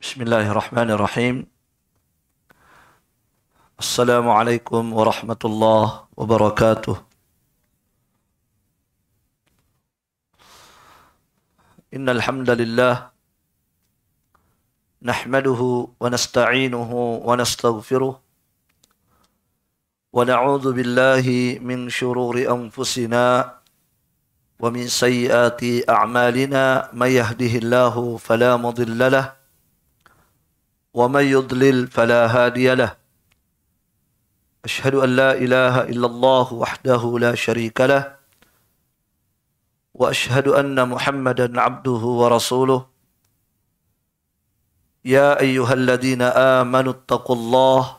بسم الله الرحمن الرحيم السلام عليكم ورحمة الله وبركاته إن الحمد لله نحمده ونستعينه ونستغفره ونعوذ بالله من شرور أنفسنا ومن سيئات أعمالنا من يهده الله فلا مضل له ومن يضلل فلا هادي له أشهد أن لا إله إلا الله وحده لا شريك له وأشهد أن محمدا عبده ورسوله يا أيها الذين آمنوا اتقوا الله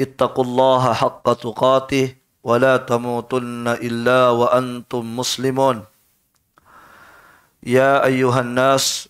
اتقوا الله حق تقاته ولا تموتن إلا وأنتم مسلمون يا أيها الناس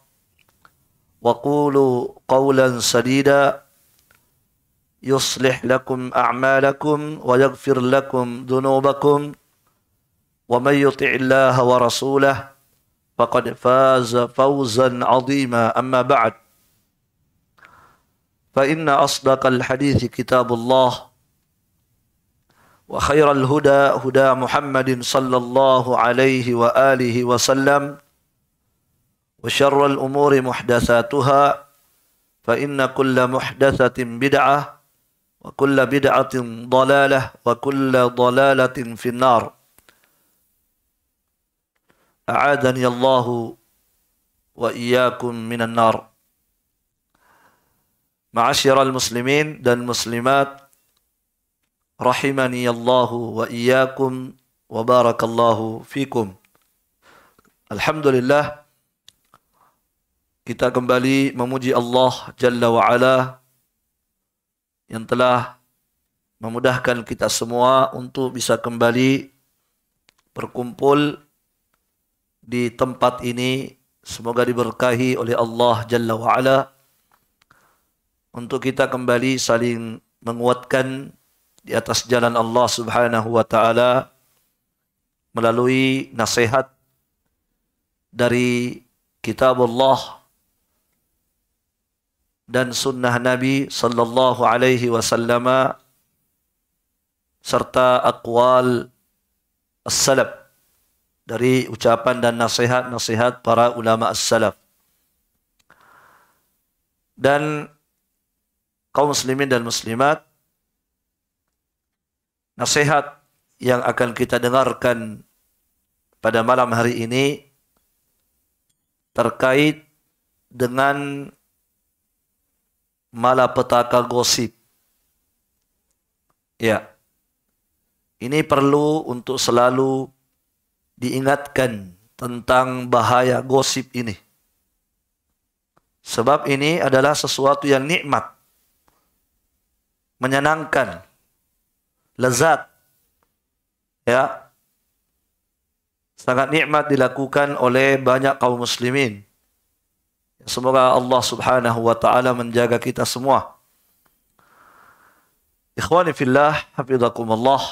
وقولوا قولا سديدا يصلح لكم أعمالكم ويغفر لكم ذنوبكم ومن يطع الله ورسوله فقد فاز فوزا عظيما أما بعد فإن أصدق الحديث كتاب الله وخير الهدى هدى محمد صلى الله عليه وآله وسلم وآله وسلم وشر الأمور محدثاتها فإن كل محدثة بدعة وكل بدعة ضلالة وكل ضلالة في النار أعادني الله وإياكم من النار معاشر المسلمين dan muslimat rahimani Allah wa iyyakum الله فيكم الحمد لله kita kembali memuji Allah Jalla ala yang telah memudahkan kita semua untuk bisa kembali berkumpul di tempat ini semoga diberkahi oleh Allah Jalla ala untuk kita kembali saling menguatkan di atas jalan Allah Subhanahu wa taala melalui nasihat dari kitab Allah dan sunnah Nabi sallallahu alaihi wasallam serta aqwal as-salaf dari ucapan dan nasihat-nasihat para ulama as-salaf. Dan kaum muslimin dan muslimat nasihat yang akan kita dengarkan pada malam hari ini terkait dengan malapetaka gosip. Ya. Ini perlu untuk selalu diingatkan tentang bahaya gosip ini. Sebab ini adalah sesuatu yang nikmat, menyenangkan, lezat. Ya. Sangat nikmat dilakukan oleh banyak kaum muslimin. Semoga Allah Subhanahu wa taala menjaga kita semua. Ikhwani fillah, Allah.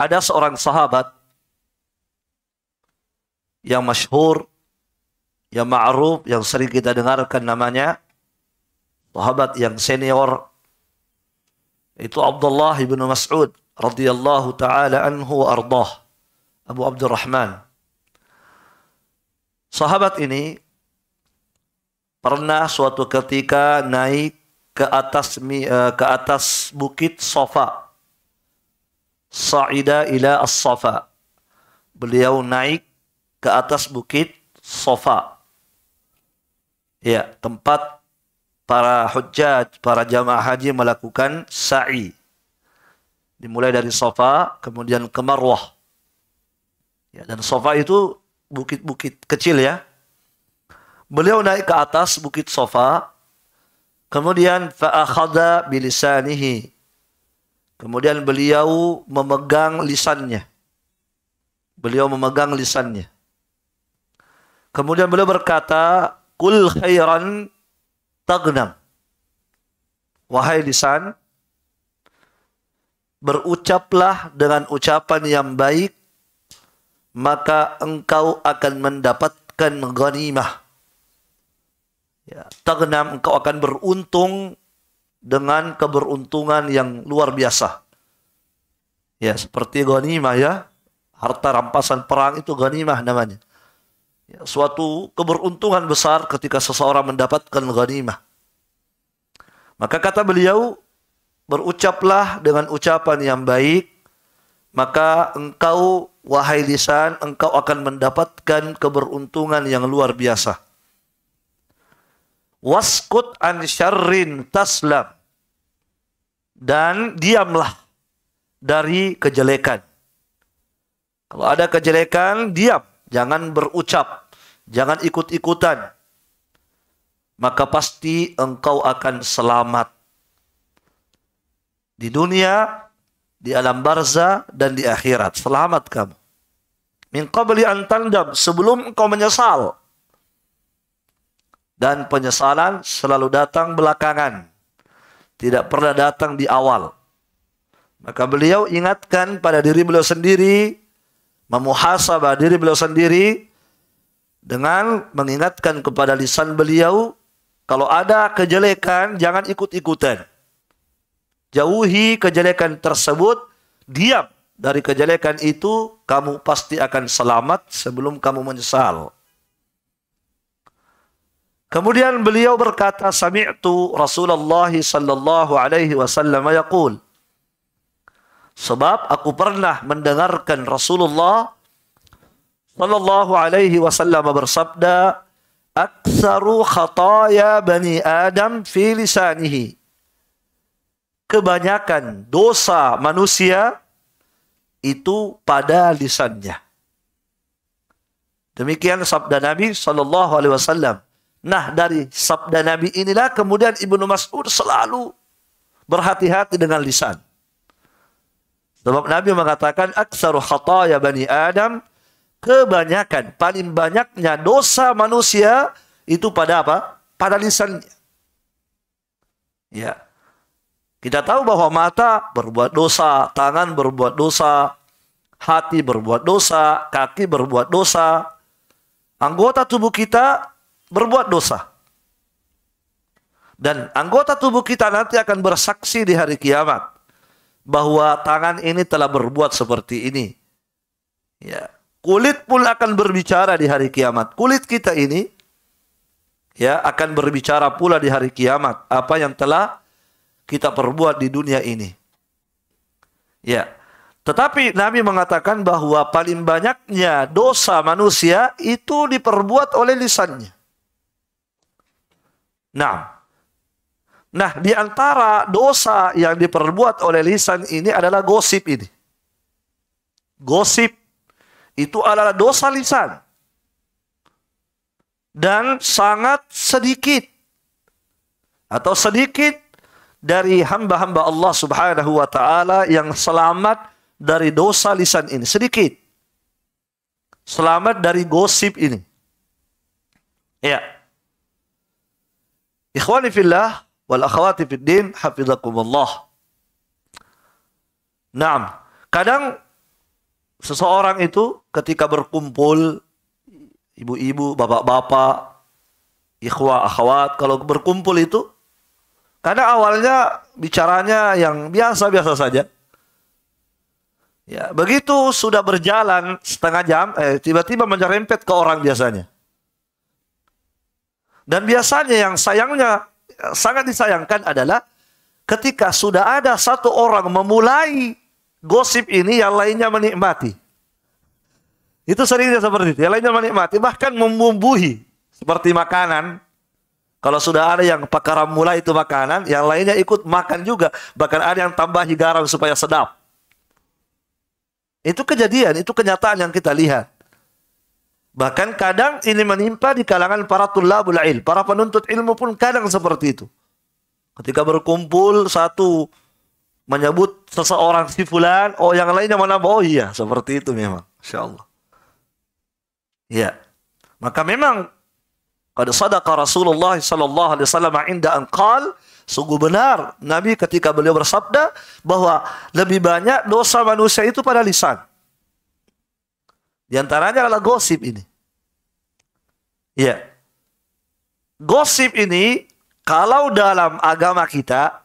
Ada seorang sahabat yang masyhur, yang ma'ruf, yang sering kita dengarkan namanya sahabat yang senior itu Abdullah ibnu Mas'ud radhiyallahu taala anhu ardah Abu Abdurrahman Sahabat ini pernah suatu ketika naik ke atas eh, ke atas bukit Sofa, Sa'ida ila as-Safa. Beliau naik ke atas bukit Sofa, Ya, tempat para hujjaj, para jamaah haji melakukan sa'i. Dimulai dari Sofa kemudian ke Marwah. Ya, dan Sofa itu bukit-bukit kecil ya. Beliau naik ke atas bukit sofa. Kemudian fa'akhada bilisanihi. Kemudian beliau memegang lisannya. Beliau memegang lisannya. Kemudian beliau berkata, "Kul khairan tagnam." Wahai lisan, berucaplah dengan ucapan yang baik maka engkau akan mendapatkan ghanimah. Ya, tergenam engkau akan beruntung dengan keberuntungan yang luar biasa. Ya, seperti ghanimah ya. Harta rampasan perang itu ghanimah namanya. Ya, suatu keberuntungan besar ketika seseorang mendapatkan ghanimah. Maka kata beliau, berucaplah dengan ucapan yang baik maka engkau wahai lisan engkau akan mendapatkan keberuntungan yang luar biasa. Waskut an syarrin taslam dan diamlah dari kejelekan. Kalau ada kejelekan, diam, jangan berucap, jangan ikut-ikutan. Maka pasti engkau akan selamat. Di dunia di alam barza dan di akhirat. Selamat kamu. Min qabli an tandam sebelum engkau menyesal. Dan penyesalan selalu datang belakangan. Tidak pernah datang di awal. Maka beliau ingatkan pada diri beliau sendiri, memuhasabah diri beliau sendiri dengan mengingatkan kepada lisan beliau kalau ada kejelekan jangan ikut-ikutan. Jauhi kejelekan tersebut, diam dari kejelekan itu, kamu pasti akan selamat sebelum kamu menyesal. Kemudian beliau berkata, "Sami'tu Rasulullah sallallahu alaihi wasallam yaqul" Sebab aku pernah mendengarkan Rasulullah sallallahu alaihi wasallam bersabda, "Aktsaru khataya bani Adam fi lisanihi." kebanyakan dosa manusia itu pada lisannya. Demikian sabda Nabi Shallallahu Alaihi Wasallam. Nah dari sabda Nabi inilah kemudian Ibnu Mas'ud selalu berhati-hati dengan lisan. Sebab Nabi mengatakan aksaru khataya bani Adam kebanyakan paling banyaknya dosa manusia itu pada apa? Pada lisannya. Ya. Kita tahu bahwa mata berbuat dosa, tangan berbuat dosa, hati berbuat dosa, kaki berbuat dosa, anggota tubuh kita berbuat dosa. Dan anggota tubuh kita nanti akan bersaksi di hari kiamat bahwa tangan ini telah berbuat seperti ini. Ya, kulit pun akan berbicara di hari kiamat. Kulit kita ini ya akan berbicara pula di hari kiamat apa yang telah kita perbuat di dunia ini. Ya. Tetapi Nabi mengatakan bahwa paling banyaknya dosa manusia itu diperbuat oleh lisannya. Nah, nah di antara dosa yang diperbuat oleh lisan ini adalah gosip ini. Gosip itu adalah dosa lisan. Dan sangat sedikit atau sedikit dari hamba-hamba Allah Subhanahu wa taala yang selamat dari dosa lisan ini sedikit. Selamat dari gosip ini. Ya. Ikhwani fillah wal akhwati fiddin din, hafizakumullah. Naam. Kadang seseorang itu ketika berkumpul ibu-ibu, bapak-bapak, ikhwah, akhwat kalau berkumpul itu karena awalnya bicaranya yang biasa-biasa saja. Ya, begitu sudah berjalan setengah jam, eh tiba-tiba menyerempet ke orang biasanya. Dan biasanya yang sayangnya eh, sangat disayangkan adalah ketika sudah ada satu orang memulai gosip ini yang lainnya menikmati. Itu seringnya seperti itu, yang lainnya menikmati bahkan membumbuhi seperti makanan kalau sudah ada yang pakar mulai itu makanan, yang lainnya ikut makan juga. Bahkan ada yang tambah garam supaya sedap. Itu kejadian, itu kenyataan yang kita lihat. Bahkan kadang ini menimpa di kalangan para tulabul il, Para penuntut ilmu pun kadang seperti itu. Ketika berkumpul satu menyebut seseorang si fulan, oh yang lainnya mana oh iya, seperti itu memang. Insya Allah. Ya. Maka memang Qad sadaqa Rasulullah sallallahu alaihi wasallam inda an qal Sungguh benar Nabi ketika beliau bersabda bahwa lebih banyak dosa manusia itu pada lisan. Di antaranya adalah gosip ini. Ya, Gosip ini kalau dalam agama kita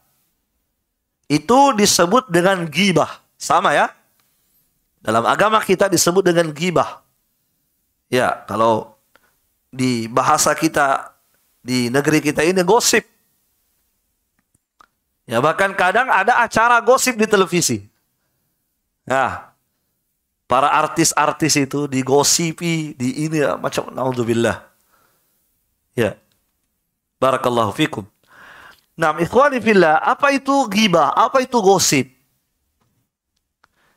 itu disebut dengan gibah. Sama ya? Dalam agama kita disebut dengan gibah. Ya, kalau di bahasa kita di negeri kita ini gosip. Ya bahkan kadang ada acara gosip di televisi. Nah, para artis-artis itu digosipi di ini ya, macam naudzubillah. Ya. Barakallahu fikum. Nah, ikhwani fillah, apa itu ghibah? Apa itu gosip?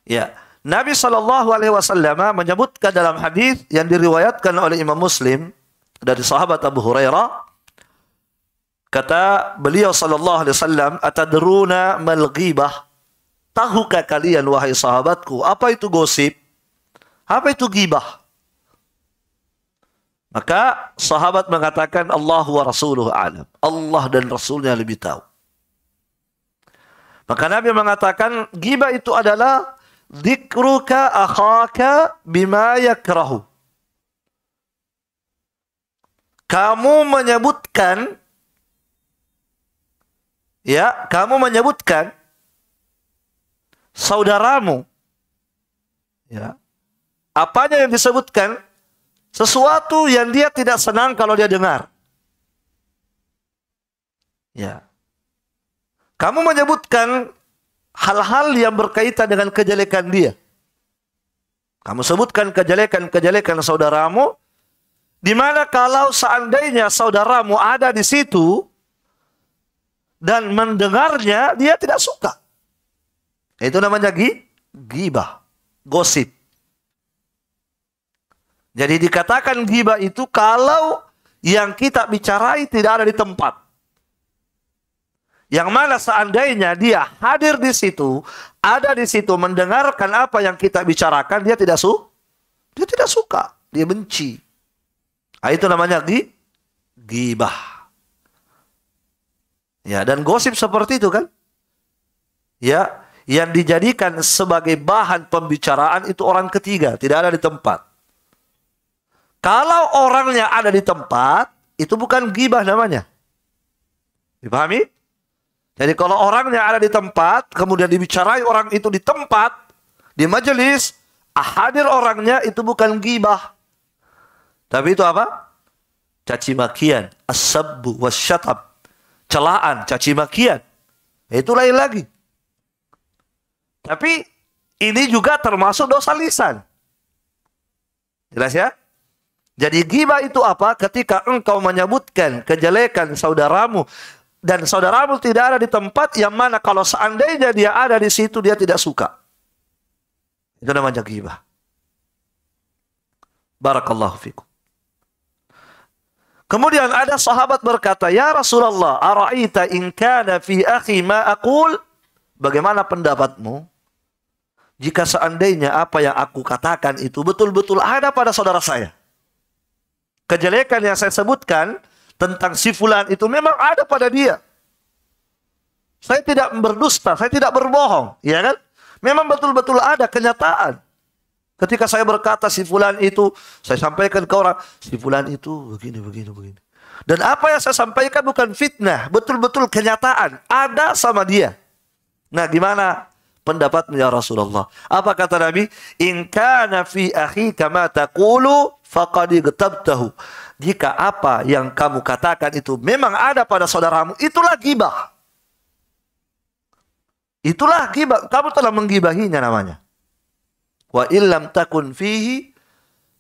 Ya. Nabi Shallallahu Alaihi Wasallam menyebutkan dalam hadis yang diriwayatkan oleh Imam Muslim dari sahabat Abu Hurairah kata beliau sallallahu alaihi wasallam atadruna mal ghibah tahukah kalian wahai sahabatku apa itu gosip apa itu ghibah maka sahabat mengatakan Allah wa rasuluhu alam Allah dan rasulnya lebih tahu maka Nabi mengatakan ghibah itu adalah dzikruka akhaka bima yakrahu kamu menyebutkan ya, kamu menyebutkan saudaramu ya. Apanya yang disebutkan? Sesuatu yang dia tidak senang kalau dia dengar. Ya. Kamu menyebutkan hal-hal yang berkaitan dengan kejelekan dia. Kamu sebutkan kejelekan-kejelekan saudaramu, Dimana kalau seandainya saudaramu ada di situ dan mendengarnya, dia tidak suka. Itu namanya gi gibah, gosip. Jadi dikatakan gibah itu kalau yang kita bicarai tidak ada di tempat. Yang mana seandainya dia hadir di situ, ada di situ mendengarkan apa yang kita bicarakan, dia tidak su, dia tidak suka, dia benci. Nah, itu namanya gi gibah. Ya, dan gosip seperti itu kan? Ya, yang dijadikan sebagai bahan pembicaraan itu orang ketiga, tidak ada di tempat. Kalau orangnya ada di tempat, itu bukan gibah namanya. Dipahami? Jadi kalau orangnya ada di tempat, kemudian dibicarai orang itu di tempat, di majelis, ah, hadir orangnya itu bukan gibah. Tapi itu apa? Caci makian, asabu wasyatab. Celaan, caci makian. Itu lain lagi. Tapi ini juga termasuk dosa lisan. Jelas ya? Jadi gibah itu apa? Ketika engkau menyebutkan kejelekan saudaramu dan saudaramu tidak ada di tempat yang mana kalau seandainya dia ada di situ dia tidak suka. Itu namanya gibah. Barakallahu fikum. Kemudian ada sahabat berkata, "Ya Rasulullah, araita in kana fi akhi ma Bagaimana pendapatmu? Jika seandainya apa yang aku katakan itu betul-betul ada pada saudara saya. Kejelekan yang saya sebutkan tentang si fulan itu memang ada pada dia. Saya tidak berdusta, saya tidak berbohong, ya kan? Memang betul-betul ada kenyataan. Ketika saya berkata si fulan itu, saya sampaikan ke orang, si fulan itu begini, begini, begini. Dan apa yang saya sampaikan bukan fitnah, betul-betul kenyataan. Ada sama dia. Nah gimana pendapatnya ya Rasulullah? Apa kata Nabi? In kana fi akhi kama taqulu faqad tahu. Jika apa yang kamu katakan itu memang ada pada saudaramu, itulah gibah. Itulah gibah. Kamu telah menggibahinya namanya. Wa illam takun fihi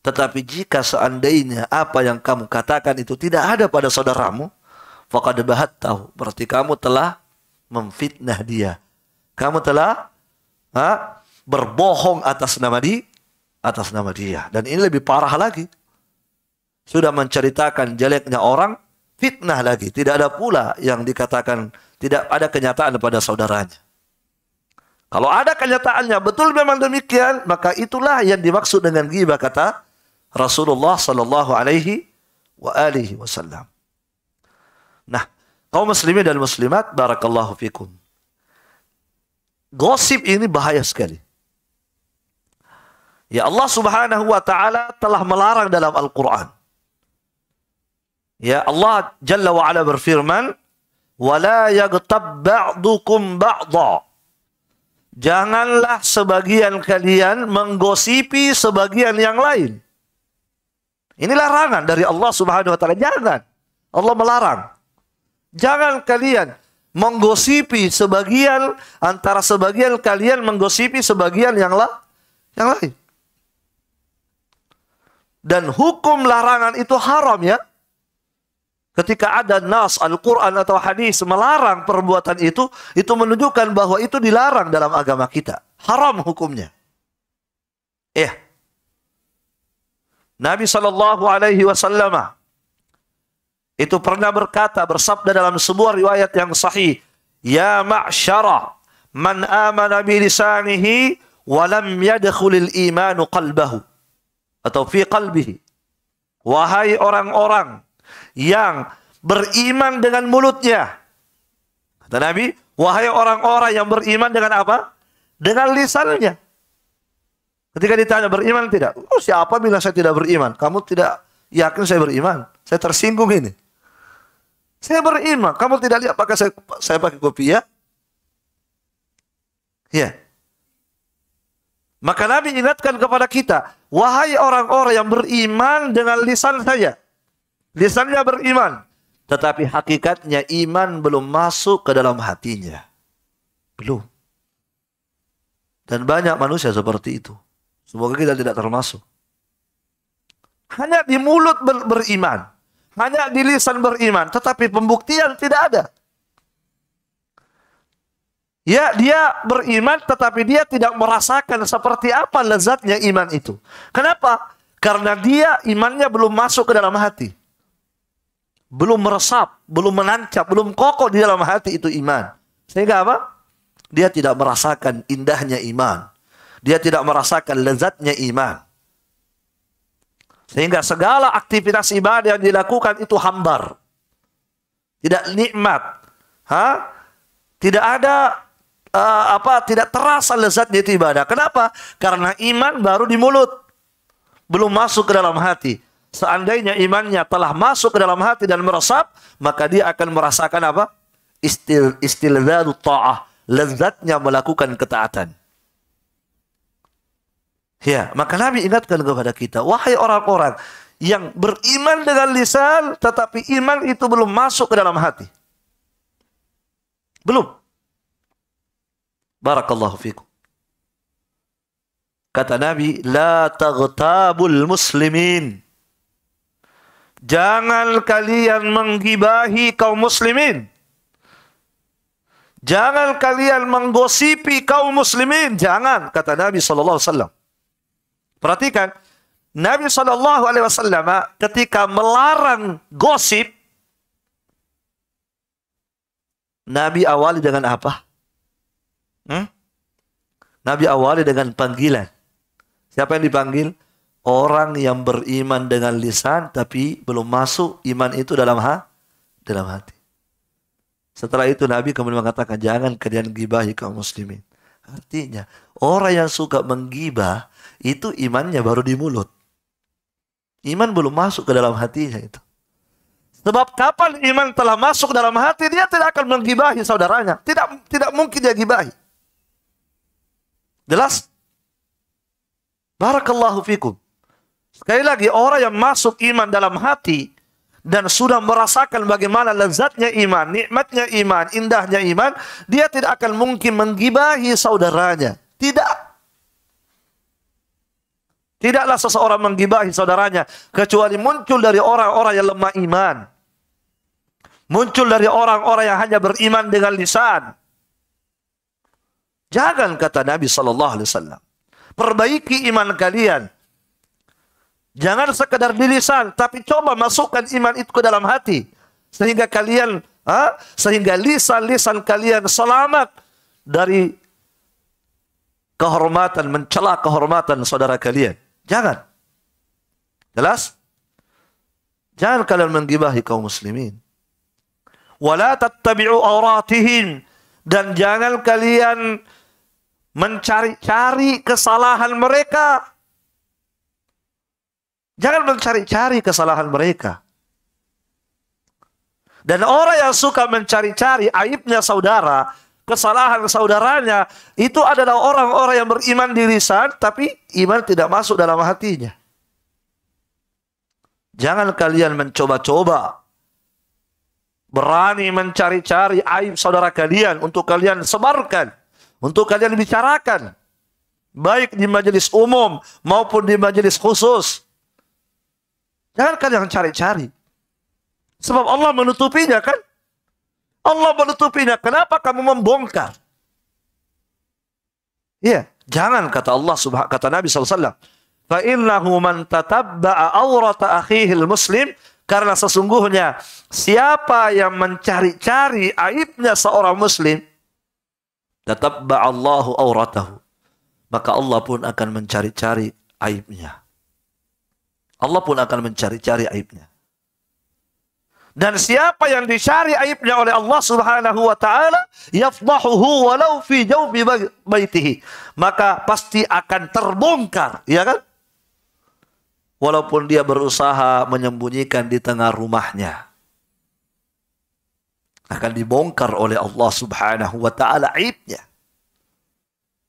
tetapi jika seandainya apa yang kamu katakan itu tidak ada pada saudaramu, faqad bahat tahu. Berarti kamu telah memfitnah dia. Kamu telah ha, berbohong atas nama dia, atas nama dia. Dan ini lebih parah lagi. Sudah menceritakan jeleknya orang, fitnah lagi. Tidak ada pula yang dikatakan tidak ada kenyataan pada saudaranya. Kalau ada kenyataannya betul memang demikian, maka itulah yang dimaksud dengan ghibah kata Rasulullah sallallahu alaihi wa alihi wasallam. Nah, kaum muslimin dan muslimat barakallahu fikum. Gosip ini bahaya sekali. Ya Allah Subhanahu wa taala telah melarang dalam Al-Qur'an. Ya Allah Jalla wa ala berfirman, "Wa la yaghtab ba'dukum Janganlah sebagian kalian menggosipi sebagian yang lain. Ini larangan dari Allah Subhanahu wa taala. Jangan. Allah melarang. Jangan kalian menggosipi sebagian antara sebagian kalian menggosipi sebagian yang la, yang lain. Dan hukum larangan itu haram ya. Ketika ada nas, Al-Quran atau hadis melarang perbuatan itu, itu menunjukkan bahwa itu dilarang dalam agama kita. Haram hukumnya. Ya. Nabi saw itu pernah berkata bersabda dalam sebuah riwayat yang sahih, Ya ma'syara man amana bi lisanihi wa yadkhulil imanu qalbahu atau fi qalbihi. Wahai orang-orang yang beriman dengan mulutnya. Kata Nabi, wahai orang-orang yang beriman dengan apa? Dengan lisannya. Ketika ditanya beriman tidak? Oh, siapa bilang saya tidak beriman? Kamu tidak yakin saya beriman? Saya tersinggung ini. Saya beriman. Kamu tidak lihat pakai saya, saya pakai kopi Ya. Ya. Maka Nabi ingatkan kepada kita, wahai orang-orang yang beriman dengan lisan saya. Lisannya beriman, tetapi hakikatnya iman belum masuk ke dalam hatinya. Belum. Dan banyak manusia seperti itu. Semoga kita tidak termasuk. Hanya di mulut ber beriman. Hanya di lisan beriman. Tetapi pembuktian tidak ada. Ya, dia beriman tetapi dia tidak merasakan seperti apa lezatnya iman itu. Kenapa? Karena dia imannya belum masuk ke dalam hati belum meresap, belum menancap, belum kokoh di dalam hati itu iman. Sehingga apa? Dia tidak merasakan indahnya iman. Dia tidak merasakan lezatnya iman. Sehingga segala aktivitas ibadah yang dilakukan itu hambar. Tidak nikmat. Ha? Tidak ada uh, apa tidak terasa lezatnya itu ibadah. Kenapa? Karena iman baru di mulut. Belum masuk ke dalam hati. Seandainya imannya telah masuk ke dalam hati dan meresap, maka dia akan merasakan apa? Istil istilzadu ta'ah, lezatnya melakukan ketaatan. Ya, maka Nabi ingatkan kepada kita, wahai orang-orang yang beriman dengan lisan tetapi iman itu belum masuk ke dalam hati. Belum. Barakallahu fikum. Kata Nabi, la taghtabul muslimin. Jangan kalian menggibahi kaum muslimin. Jangan kalian menggosipi kaum muslimin. Jangan, kata Nabi SAW. Perhatikan, Nabi SAW ah, ketika melarang gosip, Nabi awali dengan apa? Hmm? Nabi awali dengan panggilan. Siapa yang dipanggil? orang yang beriman dengan lisan tapi belum masuk iman itu dalam ha dalam hati. Setelah itu Nabi kemudian mengatakan jangan kalian gibahi kaum muslimin. Artinya orang yang suka menggibah itu imannya baru di mulut. Iman belum masuk ke dalam hatinya itu. Sebab kapan iman telah masuk dalam hati dia tidak akan menggibahi saudaranya. Tidak tidak mungkin dia gibahi. Jelas? Barakallahu fikum. Sekali lagi, orang yang masuk iman dalam hati dan sudah merasakan bagaimana lezatnya iman, nikmatnya iman, indahnya iman, dia tidak akan mungkin menggibahi saudaranya. Tidak. Tidaklah seseorang menggibahi saudaranya kecuali muncul dari orang-orang yang lemah iman. Muncul dari orang-orang yang hanya beriman dengan lisan. Jangan kata Nabi sallallahu alaihi wasallam. Perbaiki iman kalian Jangan sekadar di lisan, tapi coba masukkan iman itu ke dalam hati. Sehingga kalian, ha? sehingga lisan-lisan kalian selamat dari kehormatan, mencela kehormatan saudara kalian. Jangan. Jelas? Jangan kalian menggibahi kaum muslimin. Wala tattabi'u auratihim. Dan jangan kalian mencari-cari kesalahan mereka Jangan mencari-cari kesalahan mereka. Dan orang yang suka mencari-cari aibnya saudara, kesalahan saudaranya, itu adalah orang-orang yang beriman di lisan, tapi iman tidak masuk dalam hatinya. Jangan kalian mencoba-coba. Berani mencari-cari aib saudara kalian untuk kalian sebarkan. Untuk kalian bicarakan. Baik di majelis umum maupun di majelis khusus Jangan kalian cari-cari. Sebab Allah menutupinya kan? Allah menutupinya. Kenapa kamu membongkar? Iya, jangan kata Allah subhanahu kata Nabi wasallam. Fa innahu man tatabba'a aurata muslim karena sesungguhnya siapa yang mencari-cari aibnya seorang muslim tatabba Allahu auratahu maka Allah pun akan mencari-cari aibnya. Allah pun akan mencari-cari aibnya. Dan siapa yang dicari aibnya oleh Allah Subhanahu wa taala, yafdahuhu walau fi jawbi baitihi. Maka pasti akan terbongkar, ya kan? Walaupun dia berusaha menyembunyikan di tengah rumahnya. Akan dibongkar oleh Allah Subhanahu wa taala aibnya.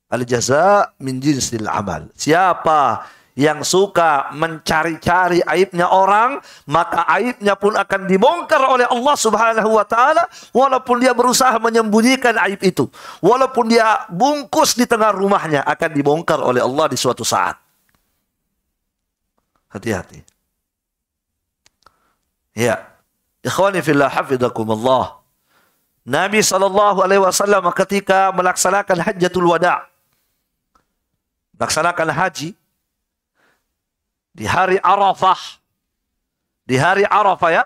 Al jaza min jinsil amal. Siapa yang suka mencari-cari aibnya orang, maka aibnya pun akan dibongkar oleh Allah Subhanahu wa taala walaupun dia berusaha menyembunyikan aib itu. Walaupun dia bungkus di tengah rumahnya akan dibongkar oleh Allah di suatu saat. Hati-hati. Ya. Ikhwani fillah hafizakumullah. Nabi sallallahu alaihi wasallam ketika melaksanakan Hajjatul Wada' melaksanakan haji di hari Arafah. Di hari Arafah ya.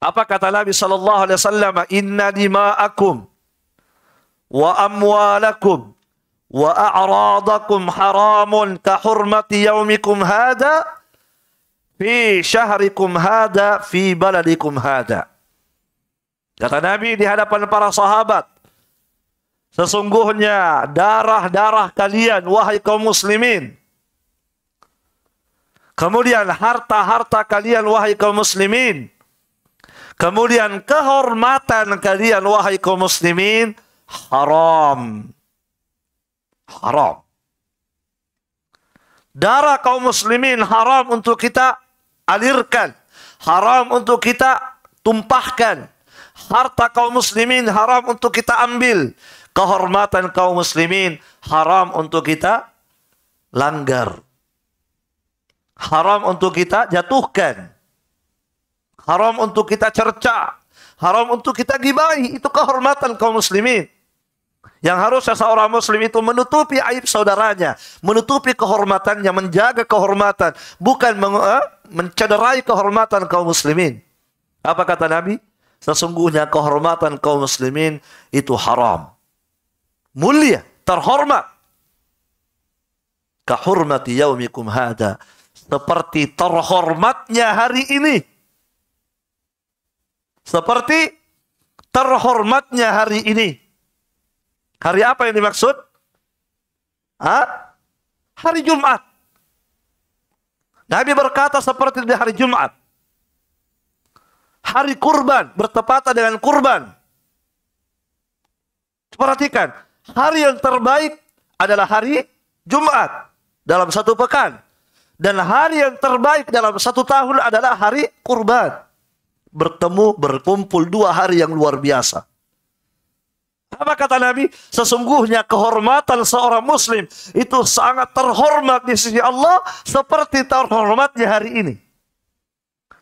Apa kata Nabi sallallahu alaihi wasallam? Inna dima'akum wa amwalakum wa a'radakum haramun ka hurmati yaumikum hada fi syahrikum hada fi baladikum hada. Kata Nabi di hadapan para sahabat, sesungguhnya darah-darah kalian wahai kaum muslimin Kemudian harta-harta kalian wahai kaum muslimin. Kemudian kehormatan kalian wahai kaum muslimin haram. Haram. Darah kaum muslimin haram untuk kita alirkan. Haram untuk kita tumpahkan. Harta kaum muslimin haram untuk kita ambil. Kehormatan kaum muslimin haram untuk kita langgar haram untuk kita jatuhkan, haram untuk kita cerca, haram untuk kita gibahi. Itu kehormatan kaum muslimin. Yang harusnya seorang muslim itu menutupi aib saudaranya, menutupi kehormatannya, menjaga kehormatan, bukan meng, eh, mencederai kehormatan kaum muslimin. Apa kata Nabi? Sesungguhnya kehormatan kaum muslimin itu haram. Mulia, terhormat. Kehormati yaumikum hada seperti terhormatnya hari ini. Seperti terhormatnya hari ini. Hari apa yang dimaksud? Hah? Hari Jumat. Nabi berkata seperti di hari Jumat. Hari kurban, bertepatan dengan kurban. Perhatikan, hari yang terbaik adalah hari Jumat dalam satu pekan. Dan hari yang terbaik dalam satu tahun adalah hari kurban. Bertemu, berkumpul dua hari yang luar biasa. Apa kata Nabi? Sesungguhnya kehormatan seorang muslim itu sangat terhormat di sisi Allah seperti terhormatnya hari ini.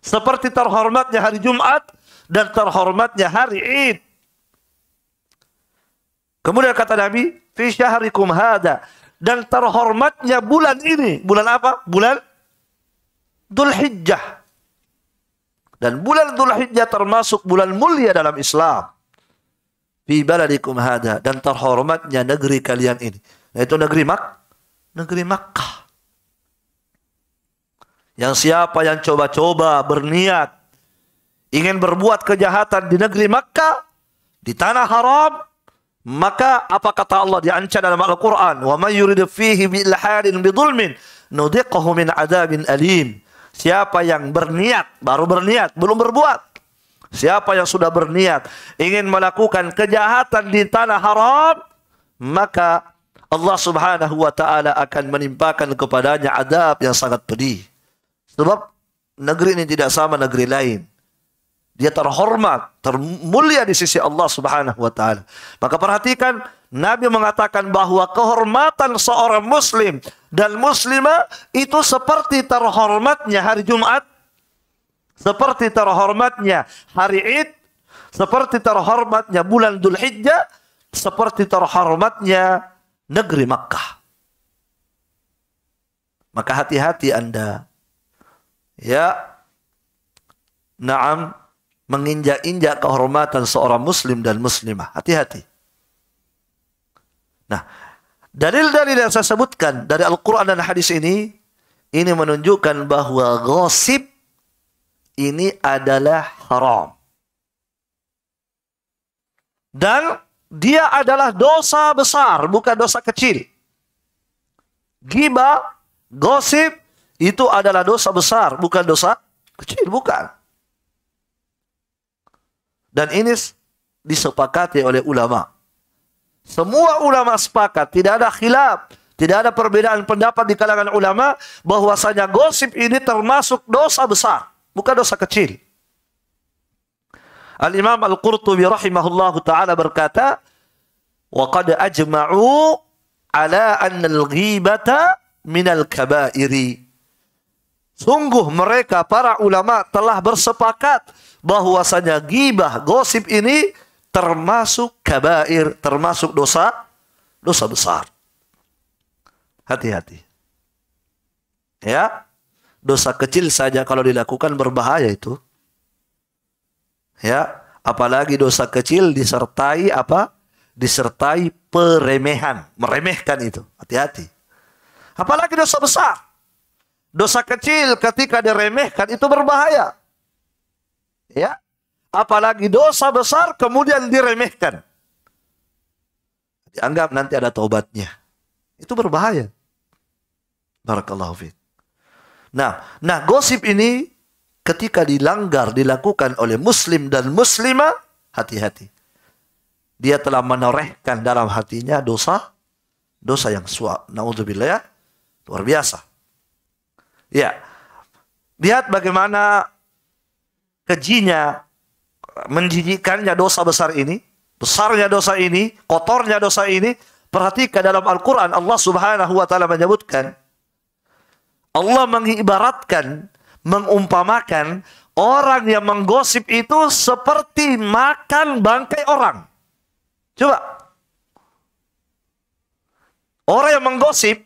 Seperti terhormatnya hari Jumat dan terhormatnya hari Id. Kemudian kata Nabi, "Fi syahrikum hada dan terhormatnya bulan ini. Bulan apa? Bulan Dhul Hijjah. Dan bulan Dhul Hijjah termasuk bulan mulia dalam Islam. Fi baladikum hada. Dan terhormatnya negeri kalian ini. Yaitu nah, negeri Mak negeri Makkah. Yang siapa yang coba-coba berniat ingin berbuat kejahatan di negeri Makkah, di tanah haram, maka apa kata Allah diancam dalam Al-Quran? Wa man yurid fihi bi dhulmin nudiqahu min adabin alim. Siapa yang berniat, baru berniat, belum berbuat. Siapa yang sudah berniat ingin melakukan kejahatan di tanah haram, maka Allah Subhanahu wa taala akan menimpakan kepadanya adab yang sangat pedih. Sebab negeri ini tidak sama negeri lain. Dia terhormat, termulia di sisi Allah Subhanahu wa taala. Maka perhatikan Nabi mengatakan bahwa kehormatan seorang muslim dan muslimah itu seperti terhormatnya hari Jumat, seperti terhormatnya hari Id, seperti terhormatnya bulan Dhul Hijjah, seperti terhormatnya negeri Makkah. Maka hati-hati Anda. Ya. Naam menginjak-injak kehormatan seorang muslim dan muslimah. Hati-hati. Nah, dalil-dalil yang saya sebutkan dari Al-Quran dan hadis ini, ini menunjukkan bahwa gosip ini adalah haram. Dan dia adalah dosa besar, bukan dosa kecil. Giba, gosip, itu adalah dosa besar, bukan dosa kecil, bukan. Dan ini disepakati oleh ulama. Semua ulama sepakat, tidak ada khilaf, tidak ada perbedaan pendapat di kalangan ulama bahwasanya gosip ini termasuk dosa besar, bukan dosa kecil. Al-Imam Al-Qurtubi rahimahullah taala berkata, "Wa ajma'u ala an al-ghibata min al-kaba'iri." Sungguh mereka para ulama telah bersepakat bahwasanya gibah, gosip ini termasuk kabair, termasuk dosa dosa besar. Hati-hati. Ya. Dosa kecil saja kalau dilakukan berbahaya itu. Ya, apalagi dosa kecil disertai apa? Disertai peremehan, meremehkan itu. Hati-hati. Apalagi dosa besar. Dosa kecil ketika diremehkan itu berbahaya ya apalagi dosa besar kemudian diremehkan dianggap nanti ada taubatnya itu berbahaya barakallahu fiik nah nah gosip ini ketika dilanggar dilakukan oleh muslim dan muslimah hati-hati dia telah menorehkan dalam hatinya dosa dosa yang suap naudzubillah ya luar biasa ya lihat bagaimana kejinya, menjijikannya dosa besar ini, besarnya dosa ini, kotornya dosa ini, perhatikan dalam Al-Quran Allah subhanahu wa ta'ala menyebutkan, Allah mengibaratkan, mengumpamakan orang yang menggosip itu seperti makan bangkai orang. Coba. Orang yang menggosip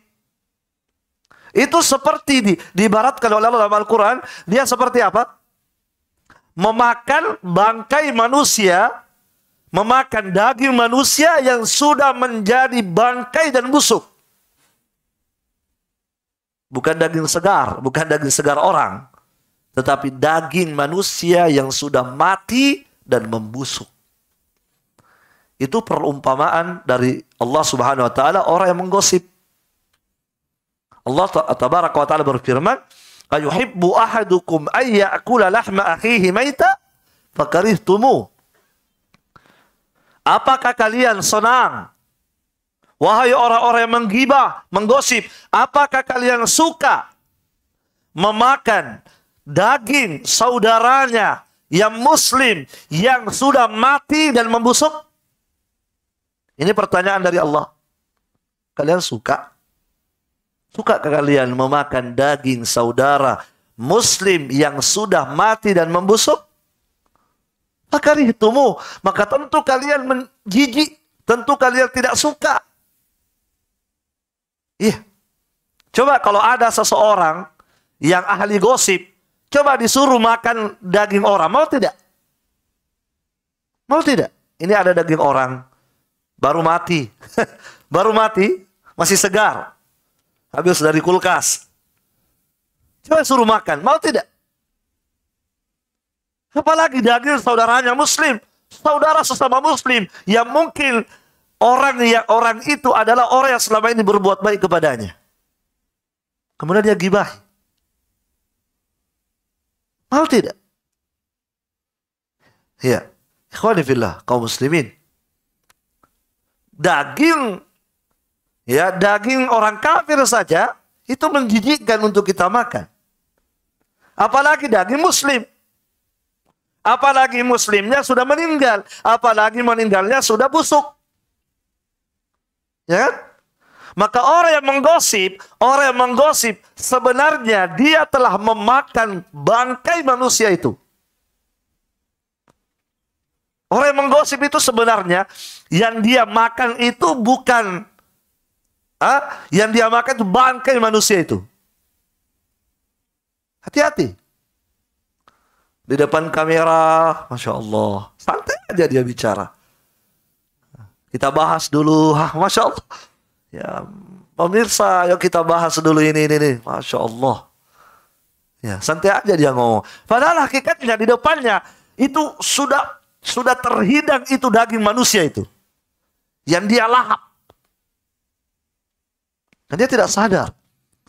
itu seperti di, diibaratkan oleh Allah dalam Al-Quran, dia seperti apa? memakan bangkai manusia, memakan daging manusia yang sudah menjadi bangkai dan busuk. Bukan daging segar, bukan daging segar orang, tetapi daging manusia yang sudah mati dan membusuk. Itu perumpamaan dari Allah Subhanahu wa taala orang yang menggosip. Allah tabaraka wa taala berfirman, ayuhibbu ahadukum ayyakula lahma akhihi maita fakarihtumu Apakah kalian senang wahai orang-orang yang menggibah, menggosip, apakah kalian suka memakan daging saudaranya yang muslim yang sudah mati dan membusuk? Ini pertanyaan dari Allah. Kalian suka? Suka kalian memakan daging saudara muslim yang sudah mati dan membusuk? Fakarihtumu, maka tentu kalian menjijik, tentu kalian tidak suka. Iya. Coba kalau ada seseorang yang ahli gosip, coba disuruh makan daging orang, mau tidak? Mau tidak? Ini ada daging orang, baru mati. baru mati, masih segar habis dari kulkas. Coba suruh makan, mau tidak? Apalagi daging saudaranya muslim, saudara sesama muslim yang mungkin orang yang orang itu adalah orang yang selama ini berbuat baik kepadanya. Kemudian dia gibah. Mau tidak? Ya. Ikhwanifillah, kaum muslimin. Daging ya daging orang kafir saja itu menjijikkan untuk kita makan. Apalagi daging muslim. Apalagi muslimnya sudah meninggal. Apalagi meninggalnya sudah busuk. Ya kan? Maka orang yang menggosip, orang yang menggosip sebenarnya dia telah memakan bangkai manusia itu. Orang yang menggosip itu sebenarnya yang dia makan itu bukan Ha? Yang dia makan itu bangkai manusia itu. Hati-hati. Di depan kamera, Masya Allah. Santai aja dia bicara. Kita bahas dulu, ha, Masya Allah. Ya, pemirsa, yuk kita bahas dulu ini, ini, ini. Masya Allah. Ya, santai aja dia ngomong. Padahal hakikatnya di depannya itu sudah sudah terhidang itu daging manusia itu. Yang dia lahap. Dan dia tidak sadar